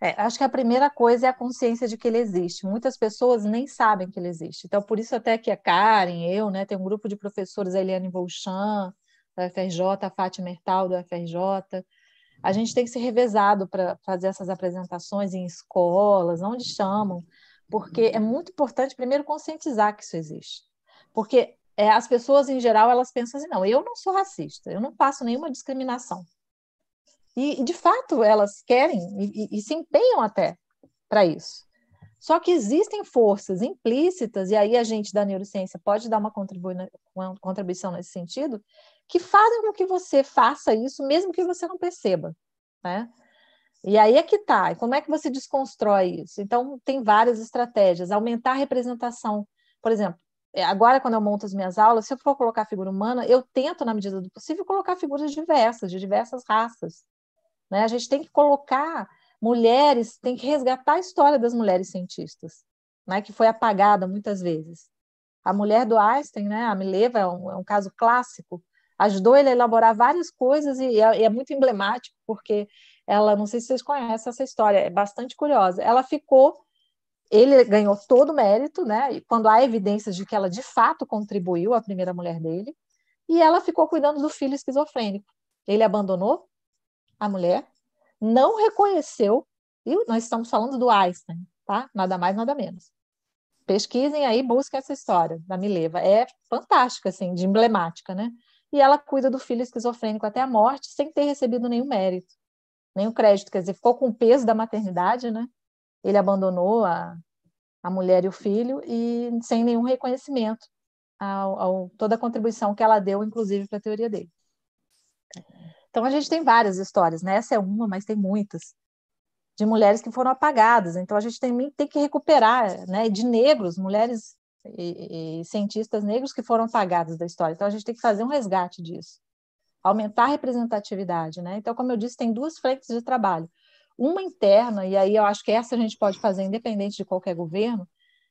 É, acho que a primeira coisa é a consciência de que ele existe. Muitas pessoas nem sabem que ele existe. Então, por isso até que a Karen, eu, né, tem um grupo de professores, a Eliane Volchan, da FRJ, a Fátima Hertal, do FRJ. A uhum. gente tem que ser revezado para fazer essas apresentações em escolas, onde chamam, porque é uhum. muito importante, primeiro, conscientizar que isso existe. Porque é, as pessoas, em geral, elas pensam assim, não, eu não sou racista, eu não passo nenhuma discriminação. E, de fato, elas querem e, e, e se empenham até para isso. Só que existem forças implícitas, e aí a gente da neurociência pode dar uma, contribuição nesse sentido, que fazem com que você faça isso, mesmo que você não perceba, né? E aí é que tá. E como é que você desconstrói isso? Então, tem várias estratégias. Aumentar a representação. Por exemplo, é, agora quando eu monto as minhas aulas, se eu for colocar figura humana, eu tento, na medida do possível, colocar figuras diversas, de diversas raças. Né? A gente tem que colocar mulheres, tem que resgatar a história das mulheres cientistas, né? que foi apagada muitas vezes. A mulher do Einstein, né? a Mileva, é um, é um caso clássico, ajudou ele a elaborar várias coisas e é, é, muito emblemático, porque ela, não sei se vocês conhecem essa história, é bastante curiosa. Ela ficou, ele ganhou todo o mérito, né? E quando há evidências de que ela de fato contribuiu, a primeira mulher dele, e ela ficou cuidando do filho esquizofrênico. Ele abandonou a mulher, não reconheceu, e nós estamos falando do Einstein, tá? Nada mais, nada menos. Pesquisem aí, busquem essa história da Mileva. É fantástica, assim, de emblemática, né? e ela cuida do filho esquizofrênico até a morte, sem ter recebido nenhum mérito, nenhum crédito. Quer dizer, ficou com o peso da maternidade, né? Ele abandonou a, a mulher e o filho, e sem nenhum reconhecimento a toda a contribuição que ela deu, inclusive, para a teoria dele. Então, a gente tem várias histórias, né? Essa é uma, mas tem muitas de mulheres que foram apagadas. Então a gente tem, tem que recuperar, né? De negros, mulheres e, e cientistas negros que foram pagados da história. Então, a gente tem que fazer um resgate disso, aumentar a representatividade. Né? Então, como eu disse, tem duas frentes de trabalho. Uma interna, e aí eu acho que essa a gente pode fazer independente de qualquer governo,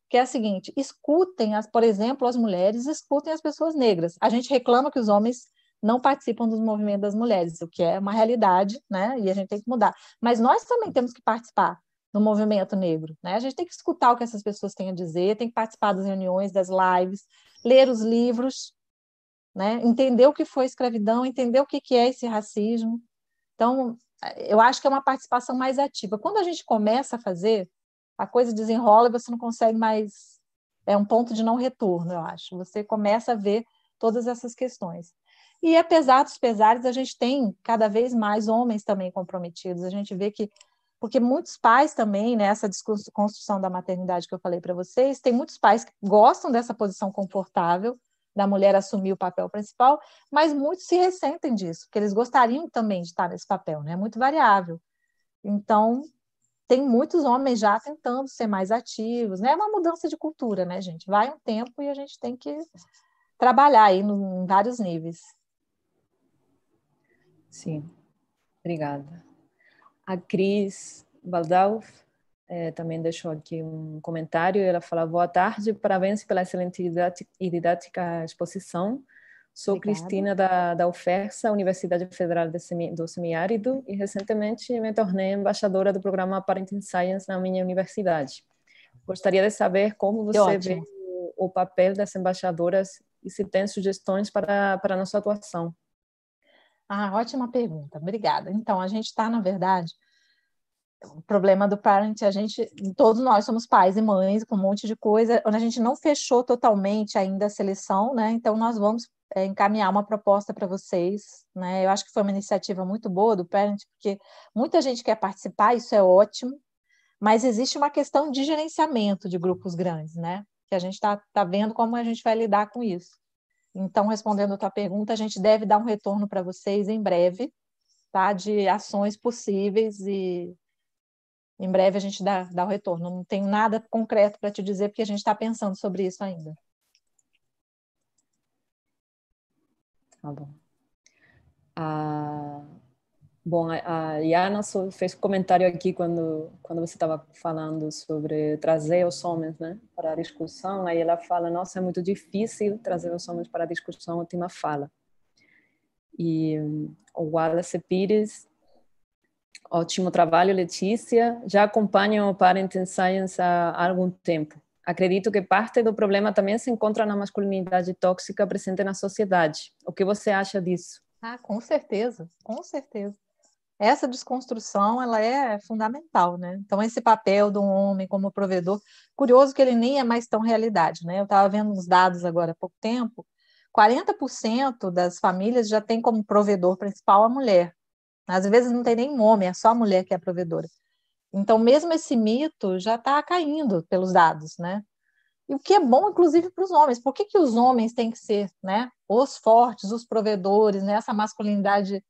que é a seguinte: escutem, as, por exemplo, as mulheres, escutem as pessoas negras. A gente reclama que os homens não participam dos movimentos das mulheres, o que é uma realidade, né? E a gente tem que mudar. Mas nós também temos que participar no movimento negro. Né? A gente tem que escutar o que essas pessoas têm a dizer, tem que participar das reuniões, das lives, ler os livros, né? entender o que foi escravidão, entender o que, que é esse racismo. Então, eu acho que é uma participação mais ativa. Quando a gente começa a fazer, a coisa desenrola e você não consegue mais. É um ponto de não retorno, eu acho. Você começa a ver todas essas questões. E apesar dos pesares, a gente tem cada vez mais homens também comprometidos. A gente vê que porque muitos pais também, né, essa construção da maternidade que eu falei para vocês, tem muitos pais que gostam dessa posição confortável da mulher assumir o papel principal, mas muitos se ressentem disso, porque eles gostariam também de estar nesse papel, né? É muito variável. Então, tem muitos homens já tentando ser mais ativos, né? É uma mudança de cultura, né, gente? Vai um tempo e a gente tem que trabalhar aí em vários níveis. Sim, obrigada. A Cris Baldauf eh, também deixou aqui um comentário. Ela fala: Boa tarde, parabéns pela excelente e didática exposição. Sou Obrigada. Cristina da, da UFERSA, Universidade Federal Semi, do Semiárido, e recentemente me tornei embaixadora do programa Parenting Science na minha universidade. Gostaria de saber como você vê o, o papel das embaixadoras e se tem sugestões para, para a nossa atuação. Ah, ótima pergunta, obrigada. Então, a gente está, na verdade, o problema do parent, a gente, todos nós somos pais e mães com um monte de coisa, onde a gente não fechou totalmente ainda a seleção, né? Então, nós vamos é, encaminhar uma proposta para vocês, né? Eu acho que foi uma iniciativa muito boa do parent, porque muita gente quer participar, isso é ótimo, mas existe uma questão de gerenciamento de grupos grandes, né? Que a gente está tá vendo como a gente vai lidar com isso. Então, respondendo a tua pergunta, a gente deve dar um retorno para vocês em breve, tá? De ações possíveis e em breve a gente dá, dá o retorno. Não tenho nada concreto para te dizer, porque a gente está pensando sobre isso ainda. Tá bom. Ah, Bom, a Yana fez comentário aqui quando quando você estava falando sobre trazer os homens né, para a discussão. Aí ela fala: Nossa, é muito difícil trazer os homens para a discussão. Última fala. E o Wallace Pires, ótimo trabalho, Letícia. Já acompanho o Parenting Science há algum tempo. Acredito que parte do problema também se encontra na masculinidade tóxica presente na sociedade. O que você acha disso? Ah, com certeza, com certeza essa desconstrução ela é fundamental, né? Então esse papel do homem como provedor, curioso que ele nem é mais tão realidade, né? Eu estava vendo uns dados agora há pouco tempo, 40% das famílias já tem como provedor principal a mulher. Às vezes não tem nem homem, é só a mulher que é a provedora. Então mesmo esse mito já está caindo pelos dados, né? E o que é bom, inclusive, para os homens. Por que, que os homens têm que ser, né? Os fortes, os provedores, né? Essa masculinidade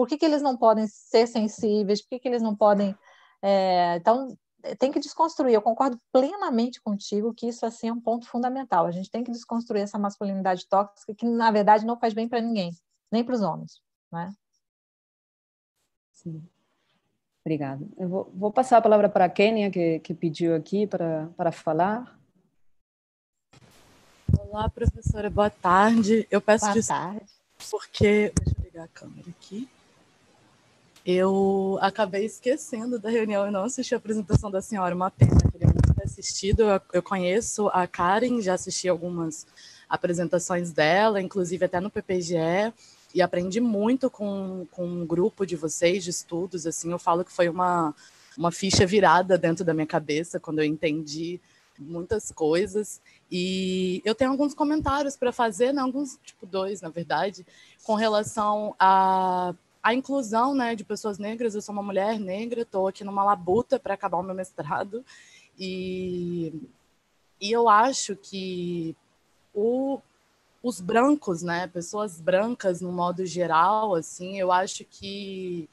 por que, que eles não podem ser sensíveis? Por que, que eles não podem. É, então, tem que desconstruir. Eu concordo plenamente contigo que isso assim é um ponto fundamental. A gente tem que desconstruir essa masculinidade tóxica que na verdade não faz bem para ninguém, nem para os homens, né? Sim. Obrigada. Eu vou, vou, passar a palavra para a Kênia, que, que pediu aqui para falar. Olá, professora, boa tarde. Eu peço boa desculpas porque. Deixa eu ligar a câmera aqui. Eu acabei esquecendo da reunião e não assisti a apresentação da senhora, uma pena, queria muito ter assistido. Eu, conheço a Karen, já assisti algumas apresentações dela, inclusive até no PPGE, e aprendi muito com, com um grupo de vocês, de estudos, assim, eu falo que foi uma, uma ficha virada dentro da minha cabeça quando eu entendi muitas coisas e eu tenho alguns comentários para fazer, né? alguns tipo dois, na verdade, com relação a a inclusão né, de pessoas negras. Eu sou uma mulher negra, estou aqui numa labuta para acabar o meu mestrado. E, e eu acho que o, os brancos, né, pessoas brancas no modo geral, assim, eu acho que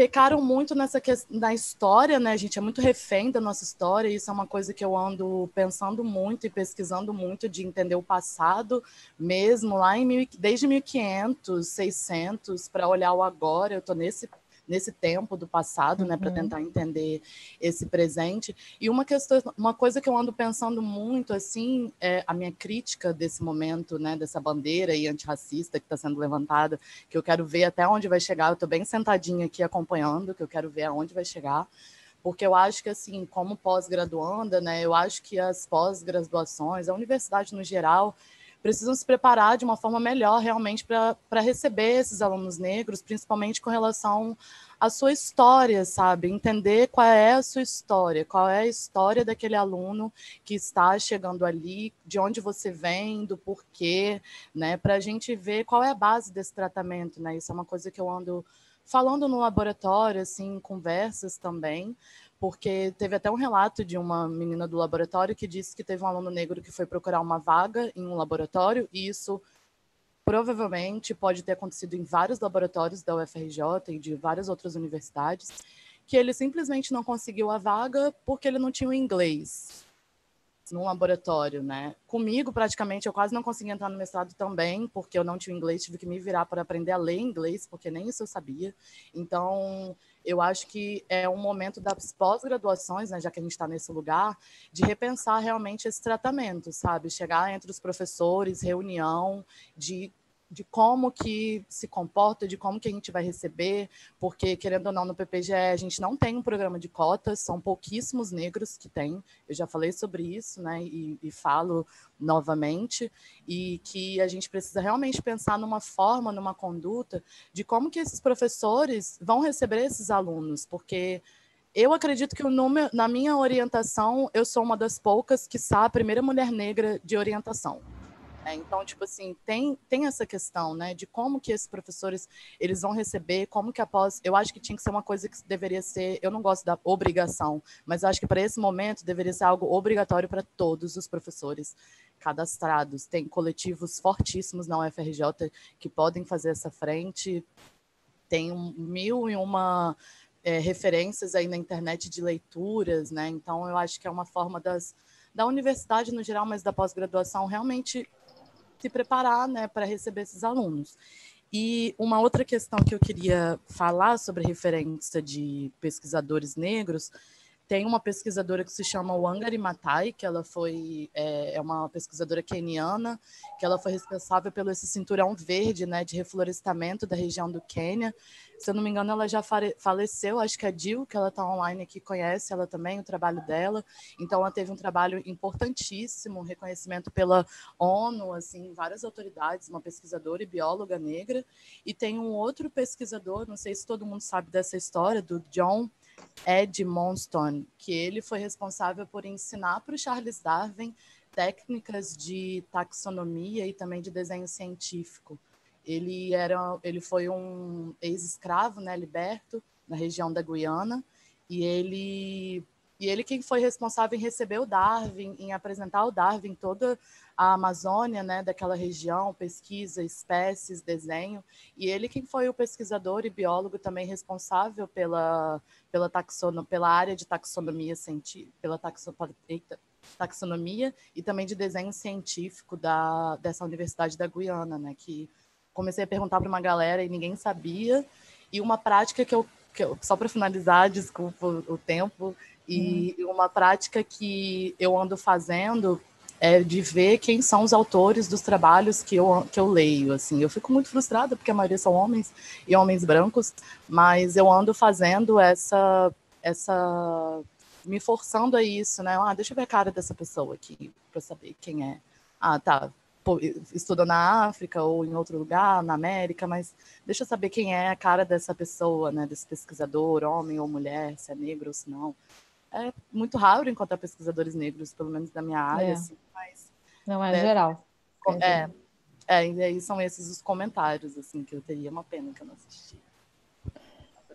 pecaram muito nessa que... na história, né? A gente é muito refém da nossa história, e isso é uma coisa que eu ando pensando muito e pesquisando muito de entender o passado mesmo, lá em mil... desde 1500, 600, para olhar o agora. Eu estou nesse nesse tempo do passado, né, uhum. né, para tentar entender esse presente. E uma questão, uma coisa que eu ando pensando muito assim, é a minha crítica desse momento, né, dessa bandeira e antirracista que está sendo levantada, que eu quero ver até onde vai chegar. Eu estou bem sentadinha aqui acompanhando, que eu quero ver aonde vai chegar porque eu acho que assim, como pós-graduanda, né, eu acho que as pós-graduações, a universidade no geral, precisam se preparar de uma forma melhor realmente para receber esses alunos negros, principalmente com relação à sua história, sabe? Entender qual é a sua história, qual é a história daquele aluno que está chegando ali, de onde você vem, do porquê, né? Para a gente ver qual é a base desse tratamento, né? Isso é uma coisa que eu ando falando no laboratório, assim, em conversas também, porque teve até um relato de uma menina do laboratório que disse que teve um aluno negro que foi procurar uma vaga em um laboratório, e isso provavelmente pode ter acontecido em vários laboratórios da UFRJ e de várias outras universidades, que ele simplesmente não conseguiu a vaga porque ele não tinha o inglês num laboratório, né? Comigo, praticamente, eu quase não consegui entrar no mestrado também, porque eu não tinha inglês, tive que me virar para aprender a ler inglês, porque nem isso eu sabia. Então, eu acho que é um momento das pós-graduações, né, já que a gente está nesse lugar, de repensar realmente esse tratamento, sabe? Chegar entre os professores, reunião, de de como que se comporta, de como que a gente vai receber, porque, querendo ou não, no PPGE a gente não tem um programa de cotas, são pouquíssimos negros que tem, eu já falei sobre isso, né, e, e falo novamente, e que a gente precisa realmente pensar numa forma, numa conduta, de como que esses professores vão receber esses alunos, porque eu acredito que o número, na minha orientação, eu sou uma das poucas que está a primeira mulher negra de orientação. É, então, tipo assim, tem, tem essa questão, né, de como que esses professores eles vão receber, como que após, eu acho que tinha que ser uma coisa que deveria ser, eu não gosto da obrigação, mas acho que para esse momento deveria ser algo obrigatório para todos os professores cadastrados. Tem coletivos fortíssimos na UFRJ que podem fazer essa frente. Tem um, mil e uma é, referências aí na internet de leituras, né? Então, eu acho que é uma forma das, da universidade no geral, mas da pós-graduação, realmente se preparar né, para receber esses alunos. E uma outra questão que eu queria falar sobre referência de pesquisadores negros tem uma pesquisadora que se chama Wangari Matai, que ela foi é, é uma pesquisadora keniana, que ela foi responsável pelo esse cinturão verde, né, de reflorestamento da região do Quênia. Se eu não me engano, ela já faleceu, acho que é a Jill, que ela está online aqui, conhece ela também, o trabalho dela. Então, ela teve um trabalho importantíssimo, um reconhecimento pela ONU, assim, várias autoridades, uma pesquisadora e bióloga negra. E tem um outro pesquisador, não sei se todo mundo sabe dessa história, do John Ed Monston, que ele foi responsável por ensinar para o Charles Darwin técnicas de taxonomia e também de desenho científico. Ele era, ele foi um ex-escravo, né, liberto na região da Guiana, e ele e ele quem foi responsável em receber o Darwin, em apresentar o Darwin toda a Amazônia, né, daquela região, pesquisa, espécies, desenho, e ele quem foi o pesquisador e biólogo também responsável pela pela taxono, pela área de taxonomia científica, pela taxonomia e também de desenho científico da dessa Universidade da Guiana, né, que comecei a perguntar para uma galera e ninguém sabia. E uma prática que eu, que eu só para finalizar, desculpa o tempo, e uhum. uma prática que eu ando fazendo é de ver quem são os autores dos trabalhos que eu, que eu leio. Assim, eu fico muito frustrada porque a maioria são homens e homens brancos, mas eu ando fazendo essa essa me forçando a isso, né? Ah, deixa eu ver a cara dessa pessoa aqui para saber quem é. Ah, tá. Estudou na África ou em outro lugar, na América, mas deixa eu saber quem é a cara dessa pessoa, né? Desse pesquisador, homem ou mulher, se é negro ou se não é muito raro encontrar pesquisadores negros, pelo menos da minha área. É. Assim, mas, Não é né, geral. É, é, é, e aí são esses os comentários assim que eu teria é uma pena que eu não assisti.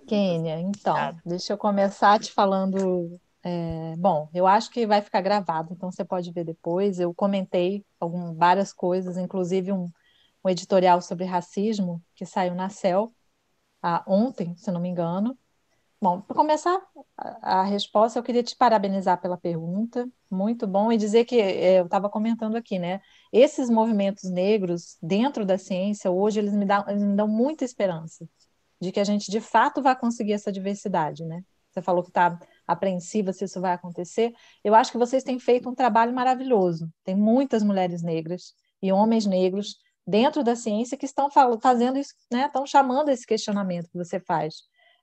Kênia, então, deixa eu começar te falando. É, bom, eu acho que vai ficar gravado, então você pode ver depois. Eu comentei algum, várias coisas, inclusive um, um editorial sobre racismo que saiu na CEL ah, ontem, se não me engano. Bom, para começar a, resposta, eu queria te parabenizar pela pergunta, muito bom, e dizer que é, eu estava comentando aqui, né? Esses movimentos negros dentro da ciência, hoje, eles me, dão, eles me dão muita esperança de que a gente de fato vai conseguir essa diversidade, né? Você falou que está apreensiva se isso vai acontecer. Eu acho que vocês têm feito um trabalho maravilhoso. Tem muitas mulheres negras e homens negros dentro da ciência que estão fazendo isso, né? Estão chamando esse questionamento que você faz.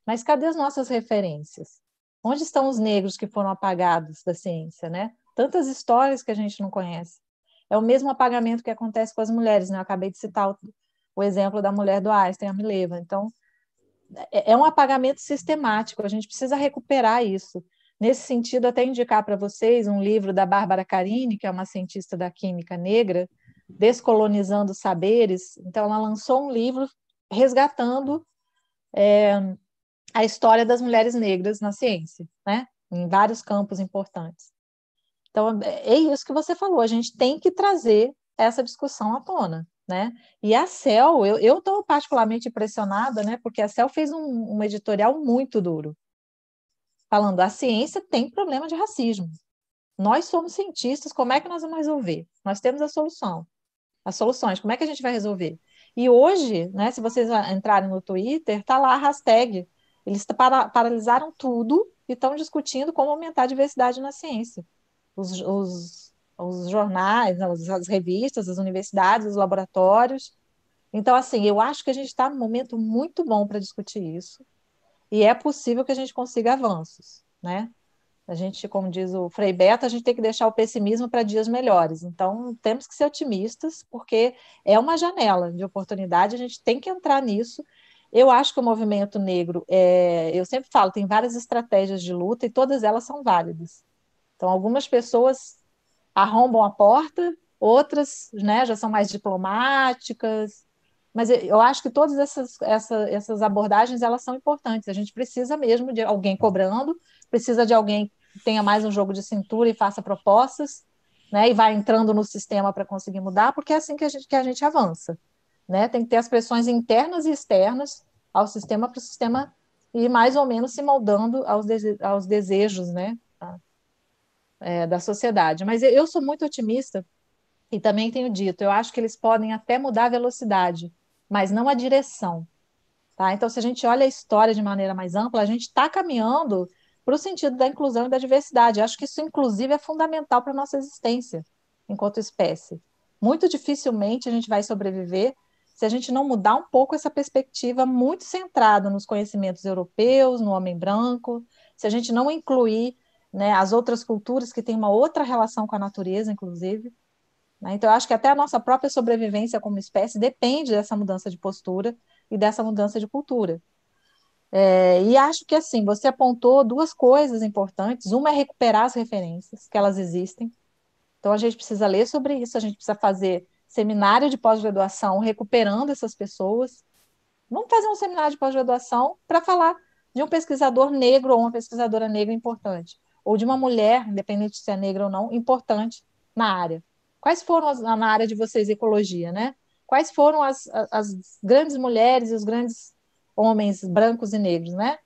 Mas cadê as nossas referências? Onde estão os negros que foram apagados da ciência, né? Tantas histórias que a gente não conhece. É o mesmo apagamento que acontece com as mulheres, né? Eu acabei de citar o, o exemplo da mulher do Einstein, a Mileva. Então, é, é um apagamento sistemático, a gente precisa recuperar isso. Nesse sentido, até indicar para vocês um livro da Bárbara Carini, que é uma cientista da química negra, Descolonizando Saberes. Então, ela lançou um livro resgatando é, a história das mulheres negras na ciência, né? em vários campos importantes. Então, é isso que você falou, a gente tem que trazer essa discussão à tona. Né? E a Cel, eu estou particularmente impressionada, né? porque a Cel fez um, um editorial muito duro, falando a ciência tem problema de racismo. Nós somos cientistas, como é que nós vamos resolver? Nós temos a solução, as soluções, como é que a gente vai resolver? E hoje, né, se vocês entrarem no Twitter, está lá a hashtag eles para, paralisaram tudo e estão discutindo como aumentar a diversidade na ciência. Os, os, os jornais, as, as revistas, as universidades, os laboratórios. Então, assim, eu acho que a gente está num momento muito bom para discutir isso. E é possível que a gente consiga avanços, né? A gente, como diz o Frei Beto, a gente tem que deixar o pessimismo para dias melhores. Então, temos que ser otimistas, porque é uma janela de oportunidade, a gente tem que entrar nisso eu acho que o movimento negro, é, eu sempre falo, tem várias estratégias de luta e todas elas são válidas. Então, algumas pessoas arrombam a porta, outras né, já são mais diplomáticas, mas eu acho que todas essas, essa, essas abordagens elas são importantes. A gente precisa mesmo de alguém cobrando, precisa de alguém que tenha mais um jogo de cintura e faça propostas, né, e vá entrando no sistema para conseguir mudar, porque é assim que a gente, que a gente avança né? Tem que ter as pressões internas e externas ao sistema para o sistema ir mais ou menos se moldando aos, dese aos desejos, né? é, da sociedade. Mas eu sou muito otimista e também tenho dito, eu acho que eles podem até mudar a velocidade, mas não a direção. Tá? Então, se a gente olha a história de maneira mais ampla, a gente está caminhando para o sentido da inclusão e da diversidade. acho que isso, inclusive, é fundamental para a nossa existência enquanto espécie. Muito dificilmente a gente vai sobreviver se a gente não mudar um pouco essa perspectiva muito centrada nos conhecimentos europeus, no homem branco, se a gente não incluir né, as outras culturas que têm uma outra relação com a natureza, inclusive. Né? Então, eu acho que até a nossa própria sobrevivência como espécie depende dessa mudança de postura e dessa mudança de cultura. É, e acho que, assim, você apontou duas coisas importantes. Uma é recuperar as referências, que elas existem. Então, a gente precisa ler sobre isso, a gente precisa fazer seminário de pós-graduação recuperando essas pessoas. Vamos fazer um seminário de pós-graduação para falar de um pesquisador negro ou uma pesquisadora negra importante, ou de uma mulher, independente se é negra ou não, importante na área. Quais foram as, na área de vocês, ecologia, né? Quais foram as, as grandes mulheres e os grandes homens brancos e negros, né?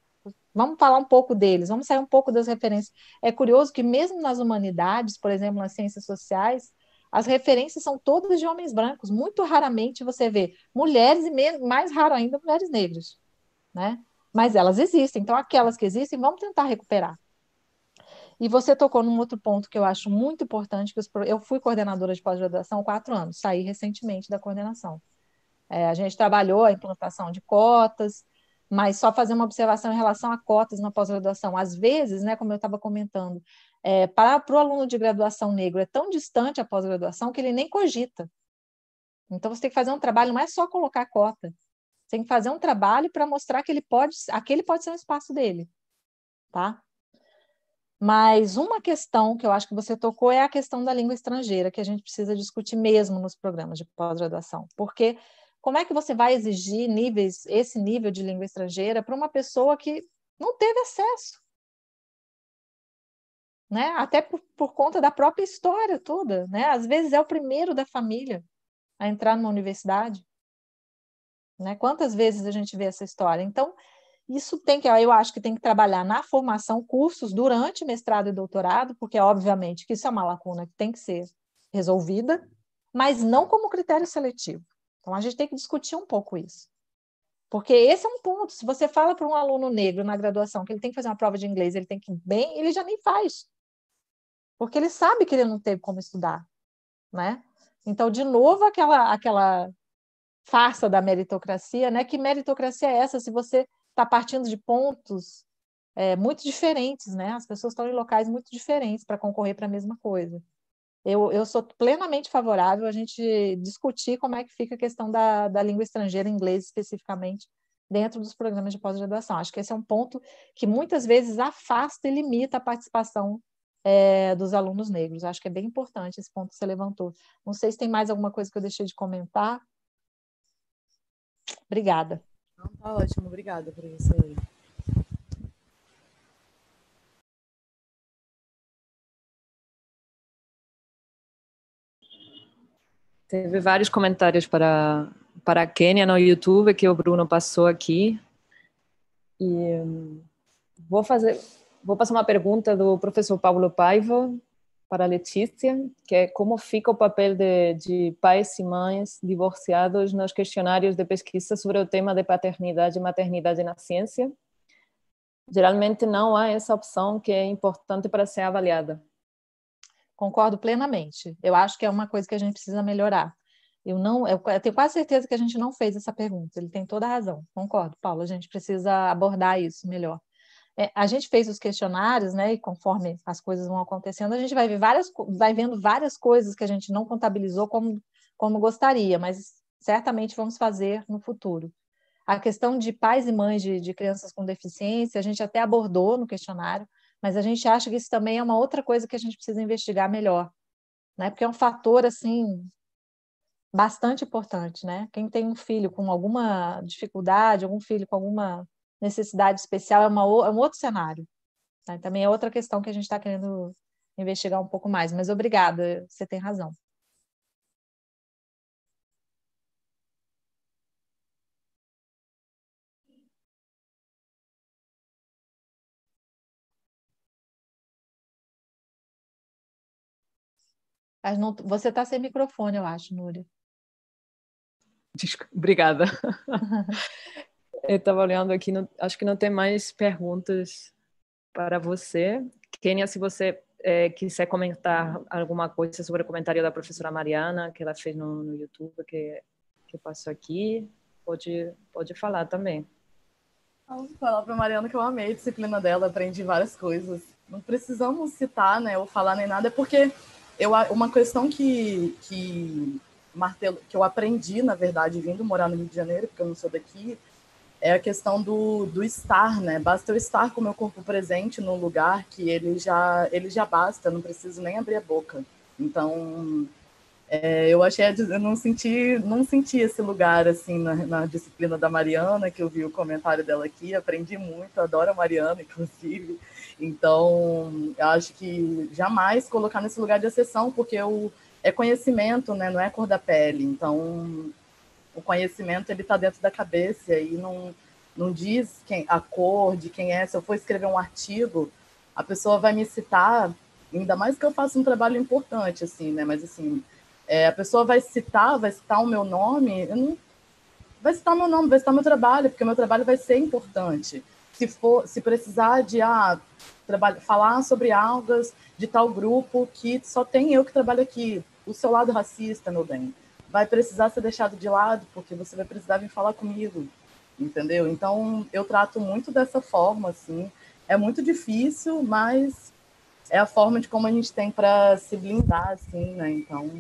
Vamos falar um pouco deles, vamos sair um pouco das referências. É curioso que, mesmo nas humanidades, por exemplo, nas ciências sociais, as referências são todas de homens brancos. Muito raramente você vê mulheres e mais raro ainda mulheres negras, né? Mas elas existem. Então aquelas que existem, vamos tentar recuperar. E você tocou num outro ponto que eu acho muito importante, que eu fui coordenadora de pós-graduação há quatro anos, saí recentemente da coordenação. É, a gente trabalhou a implantação de cotas, mas só fazer uma observação em relação a cotas na pós-graduação. Às vezes, né, como eu estava comentando, é, para, para o aluno de graduação negro é tão distante a pós-graduação que ele nem cogita. Então você tem que fazer um trabalho, não é só colocar a cota. Você tem que fazer um trabalho para mostrar que ele pode, aquele pode ser um espaço dele, tá? Mas uma questão que eu acho que você tocou é a questão da língua estrangeira, que a gente precisa discutir mesmo nos programas de pós-graduação, porque como é que você vai exigir níveis, esse nível de língua estrangeira para uma pessoa que não teve acesso? né? Até por, por conta da própria história toda, né? Às vezes é o primeiro da família a entrar numa universidade, né? Quantas vezes a gente vê essa história? Então, isso tem que, eu acho que tem que trabalhar na formação, cursos durante mestrado e doutorado, porque obviamente que isso é uma lacuna que tem que ser resolvida, mas não como critério seletivo. Então, a gente tem que discutir um pouco isso. Porque esse é um ponto. Se você fala para um aluno negro na graduação que ele tem que fazer uma prova de inglês, ele tem que ir bem, ele já nem faz porque ele sabe que ele não teve como estudar, né? Então, de novo, aquela, aquela farsa da meritocracia, né? Que meritocracia é essa se você está partindo de pontos é, muito diferentes, né? As pessoas estão em locais muito diferentes para concorrer para a mesma coisa. Eu, eu sou plenamente favorável a gente discutir como é que fica a questão da, da língua estrangeira, inglês especificamente, dentro dos programas de pós-graduação. Acho que esse é um ponto que muitas vezes afasta e limita a participação é, dos alunos negros. Acho que é bem importante esse ponto que você levantou. Não sei se tem mais alguma coisa que eu deixei de comentar. Obrigada. tá ótimo, obrigada, aí. Teve vários comentários para, para a Quênia no YouTube que o Bruno passou aqui. E hum, vou fazer. Vou passar uma pergunta do professor Paulo Paiva para a Letícia, que é como fica o papel de, de pais e mães divorciados nos questionários de pesquisa sobre o tema de paternidade e maternidade na ciência? Geralmente não há essa opção que é importante para ser avaliada. Concordo plenamente. Eu acho que é uma coisa que a gente precisa melhorar. Eu não, eu tenho quase certeza que a gente não fez essa pergunta. Ele tem toda a razão. Concordo, Paulo. A gente precisa abordar isso melhor é, a gente fez os questionários, né? E conforme as coisas vão acontecendo, a gente vai ver várias, vai vendo várias coisas que a gente não contabilizou como, como gostaria, mas certamente vamos fazer no futuro. A questão de pais e mães de, de crianças com deficiência, a gente até abordou no questionário, mas a gente acha que isso também é uma outra coisa que a gente precisa investigar melhor, né? Porque é um fator assim bastante importante, né? Quem tem um filho com alguma dificuldade, algum filho com alguma necessidade especial é, uma, é um outro cenário. Tá? Também é outra questão que a gente está querendo investigar um pouco mais. Mas obrigada, você tem razão. Não, você está sem microfone, eu acho, Núria. obrigada. Eu estava olhando aqui, não, acho que não tem mais perguntas para você. Kenia, se você é, quiser comentar alguma coisa sobre o comentário da professora Mariana, que ela fez no, no YouTube, que, que passou aqui, pode, pode falar também. Vou falar para a Mariana que eu amei a disciplina dela, aprendi várias coisas. Não precisamos citar, né, ou falar nem nada, é porque eu, uma questão que, que, martelo, que eu aprendi, na verdade, vindo morar no Rio de Janeiro, porque eu não sou daqui, é a questão do, do estar, né? Basta eu estar com o meu corpo presente no lugar que ele já, ele já basta, não preciso nem abrir a boca. Então, é, eu achei, eu não senti, não senti esse lugar, assim, na, na, disciplina da Mariana, que eu vi o comentário dela aqui, aprendi muito, adoro a Mariana, inclusive. Então, eu acho que jamais colocar nesse lugar de exceção, porque o, é conhecimento, né? Não é cor da pele. Então, o conhecimento ele está dentro da cabeça e não, não diz quem a cor de quem é. Se eu for escrever um artigo, a pessoa vai me citar, ainda mais que eu faça um trabalho importante, assim, né? Mas assim, é, a pessoa vai citar, vai citar o meu nome, não... vai citar meu nome, vai citar meu trabalho, porque meu trabalho vai ser importante. Se for, se precisar de ah, trabalho, falar sobre algas de tal grupo que só tem eu que trabalho aqui, o seu lado racista, meu bem vai precisar ser deixado de lado, porque você vai precisar vir falar comigo, entendeu? Então, eu trato muito dessa forma, assim. É muito difícil, mas é a forma de como a gente tem para se blindar, assim, né? Então,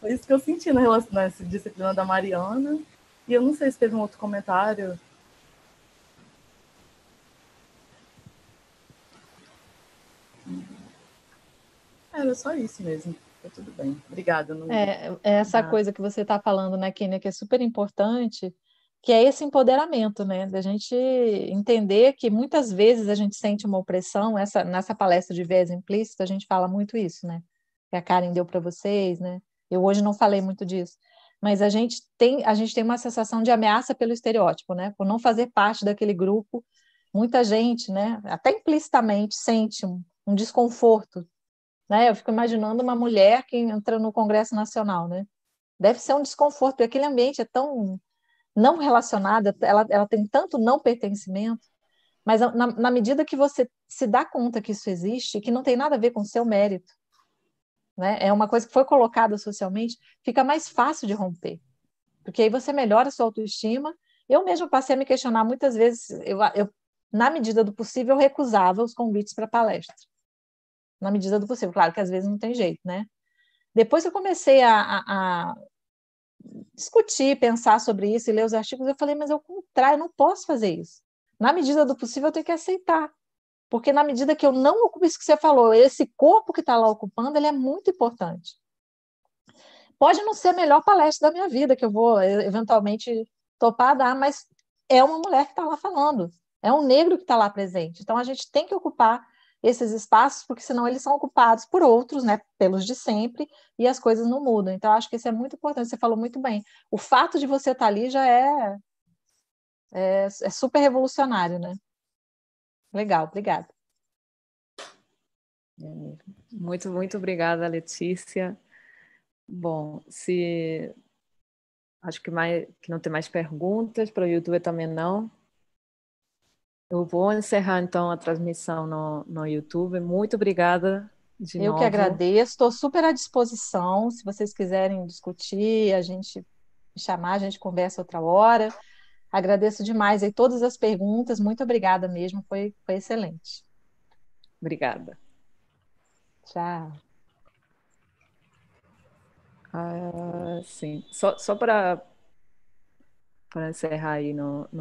foi isso que eu senti na, relação, nessa disciplina da Mariana. E eu não sei se teve um outro comentário. Era só isso mesmo. Tá tudo bem. Obrigada. Não... É, é, essa coisa que você está falando, né, Kênia, que é super importante, que é esse empoderamento, né, da gente entender que muitas vezes a gente sente uma opressão, essa, nessa palestra de viés implícito a gente fala muito isso, né, que a Karen deu para vocês, né, eu hoje não falei muito disso, mas a gente tem a gente tem uma sensação de ameaça pelo estereótipo, né? Por não fazer parte daquele grupo, muita gente, né? Até implicitamente sente um, um desconforto né? Eu fico imaginando uma mulher que entra no Congresso Nacional, né? Deve ser um desconforto, porque aquele ambiente é tão não relacionado, ela, ela tem tanto não pertencimento, mas na, na medida que você se dá conta que isso existe, que não tem nada a ver com o seu mérito, né? É uma coisa que foi colocada socialmente, fica mais fácil de romper, porque aí você melhora a sua autoestima. Eu mesma passei a me questionar muitas vezes, eu, eu na medida do possível, recusava os convites para palestra na medida do possível. Claro que às vezes não tem jeito, né? Depois que eu comecei a, a, a discutir, pensar sobre isso e ler os artigos, eu falei, mas ao contrário, eu não posso fazer isso. Na medida do possível, eu tenho que aceitar. Porque na medida que eu não ocupo isso que você falou, esse corpo que está lá ocupando, ele é muito importante. Pode não ser a melhor palestra da minha vida, que eu vou eh, eventualmente topar dar, mas é uma mulher que está lá falando, é um negro que está lá presente. Então a gente tem que ocupar esses espaços, porque senão eles são ocupados por outros, né, pelos de sempre, e as coisas não mudam. Então, acho que isso é muito importante, você falou muito bem. O fato de você estar ali já é, é, é super revolucionário, né? Legal, obrigada. É muito, muito obrigada, Letícia. Bom, se acho que mais que não tem mais perguntas para o YouTube também não. Eu vou encerrar então a transmissão no, no YouTube. Muito obrigada. De Eu novo. que agradeço, estou super à disposição. Se vocês quiserem discutir, a gente chamar, a gente conversa outra hora. Agradeço demais aí todas as perguntas. Muito obrigada mesmo, foi, foi excelente. Obrigada. Tchau. Ah, sim, só, só para encerrar aí no... no...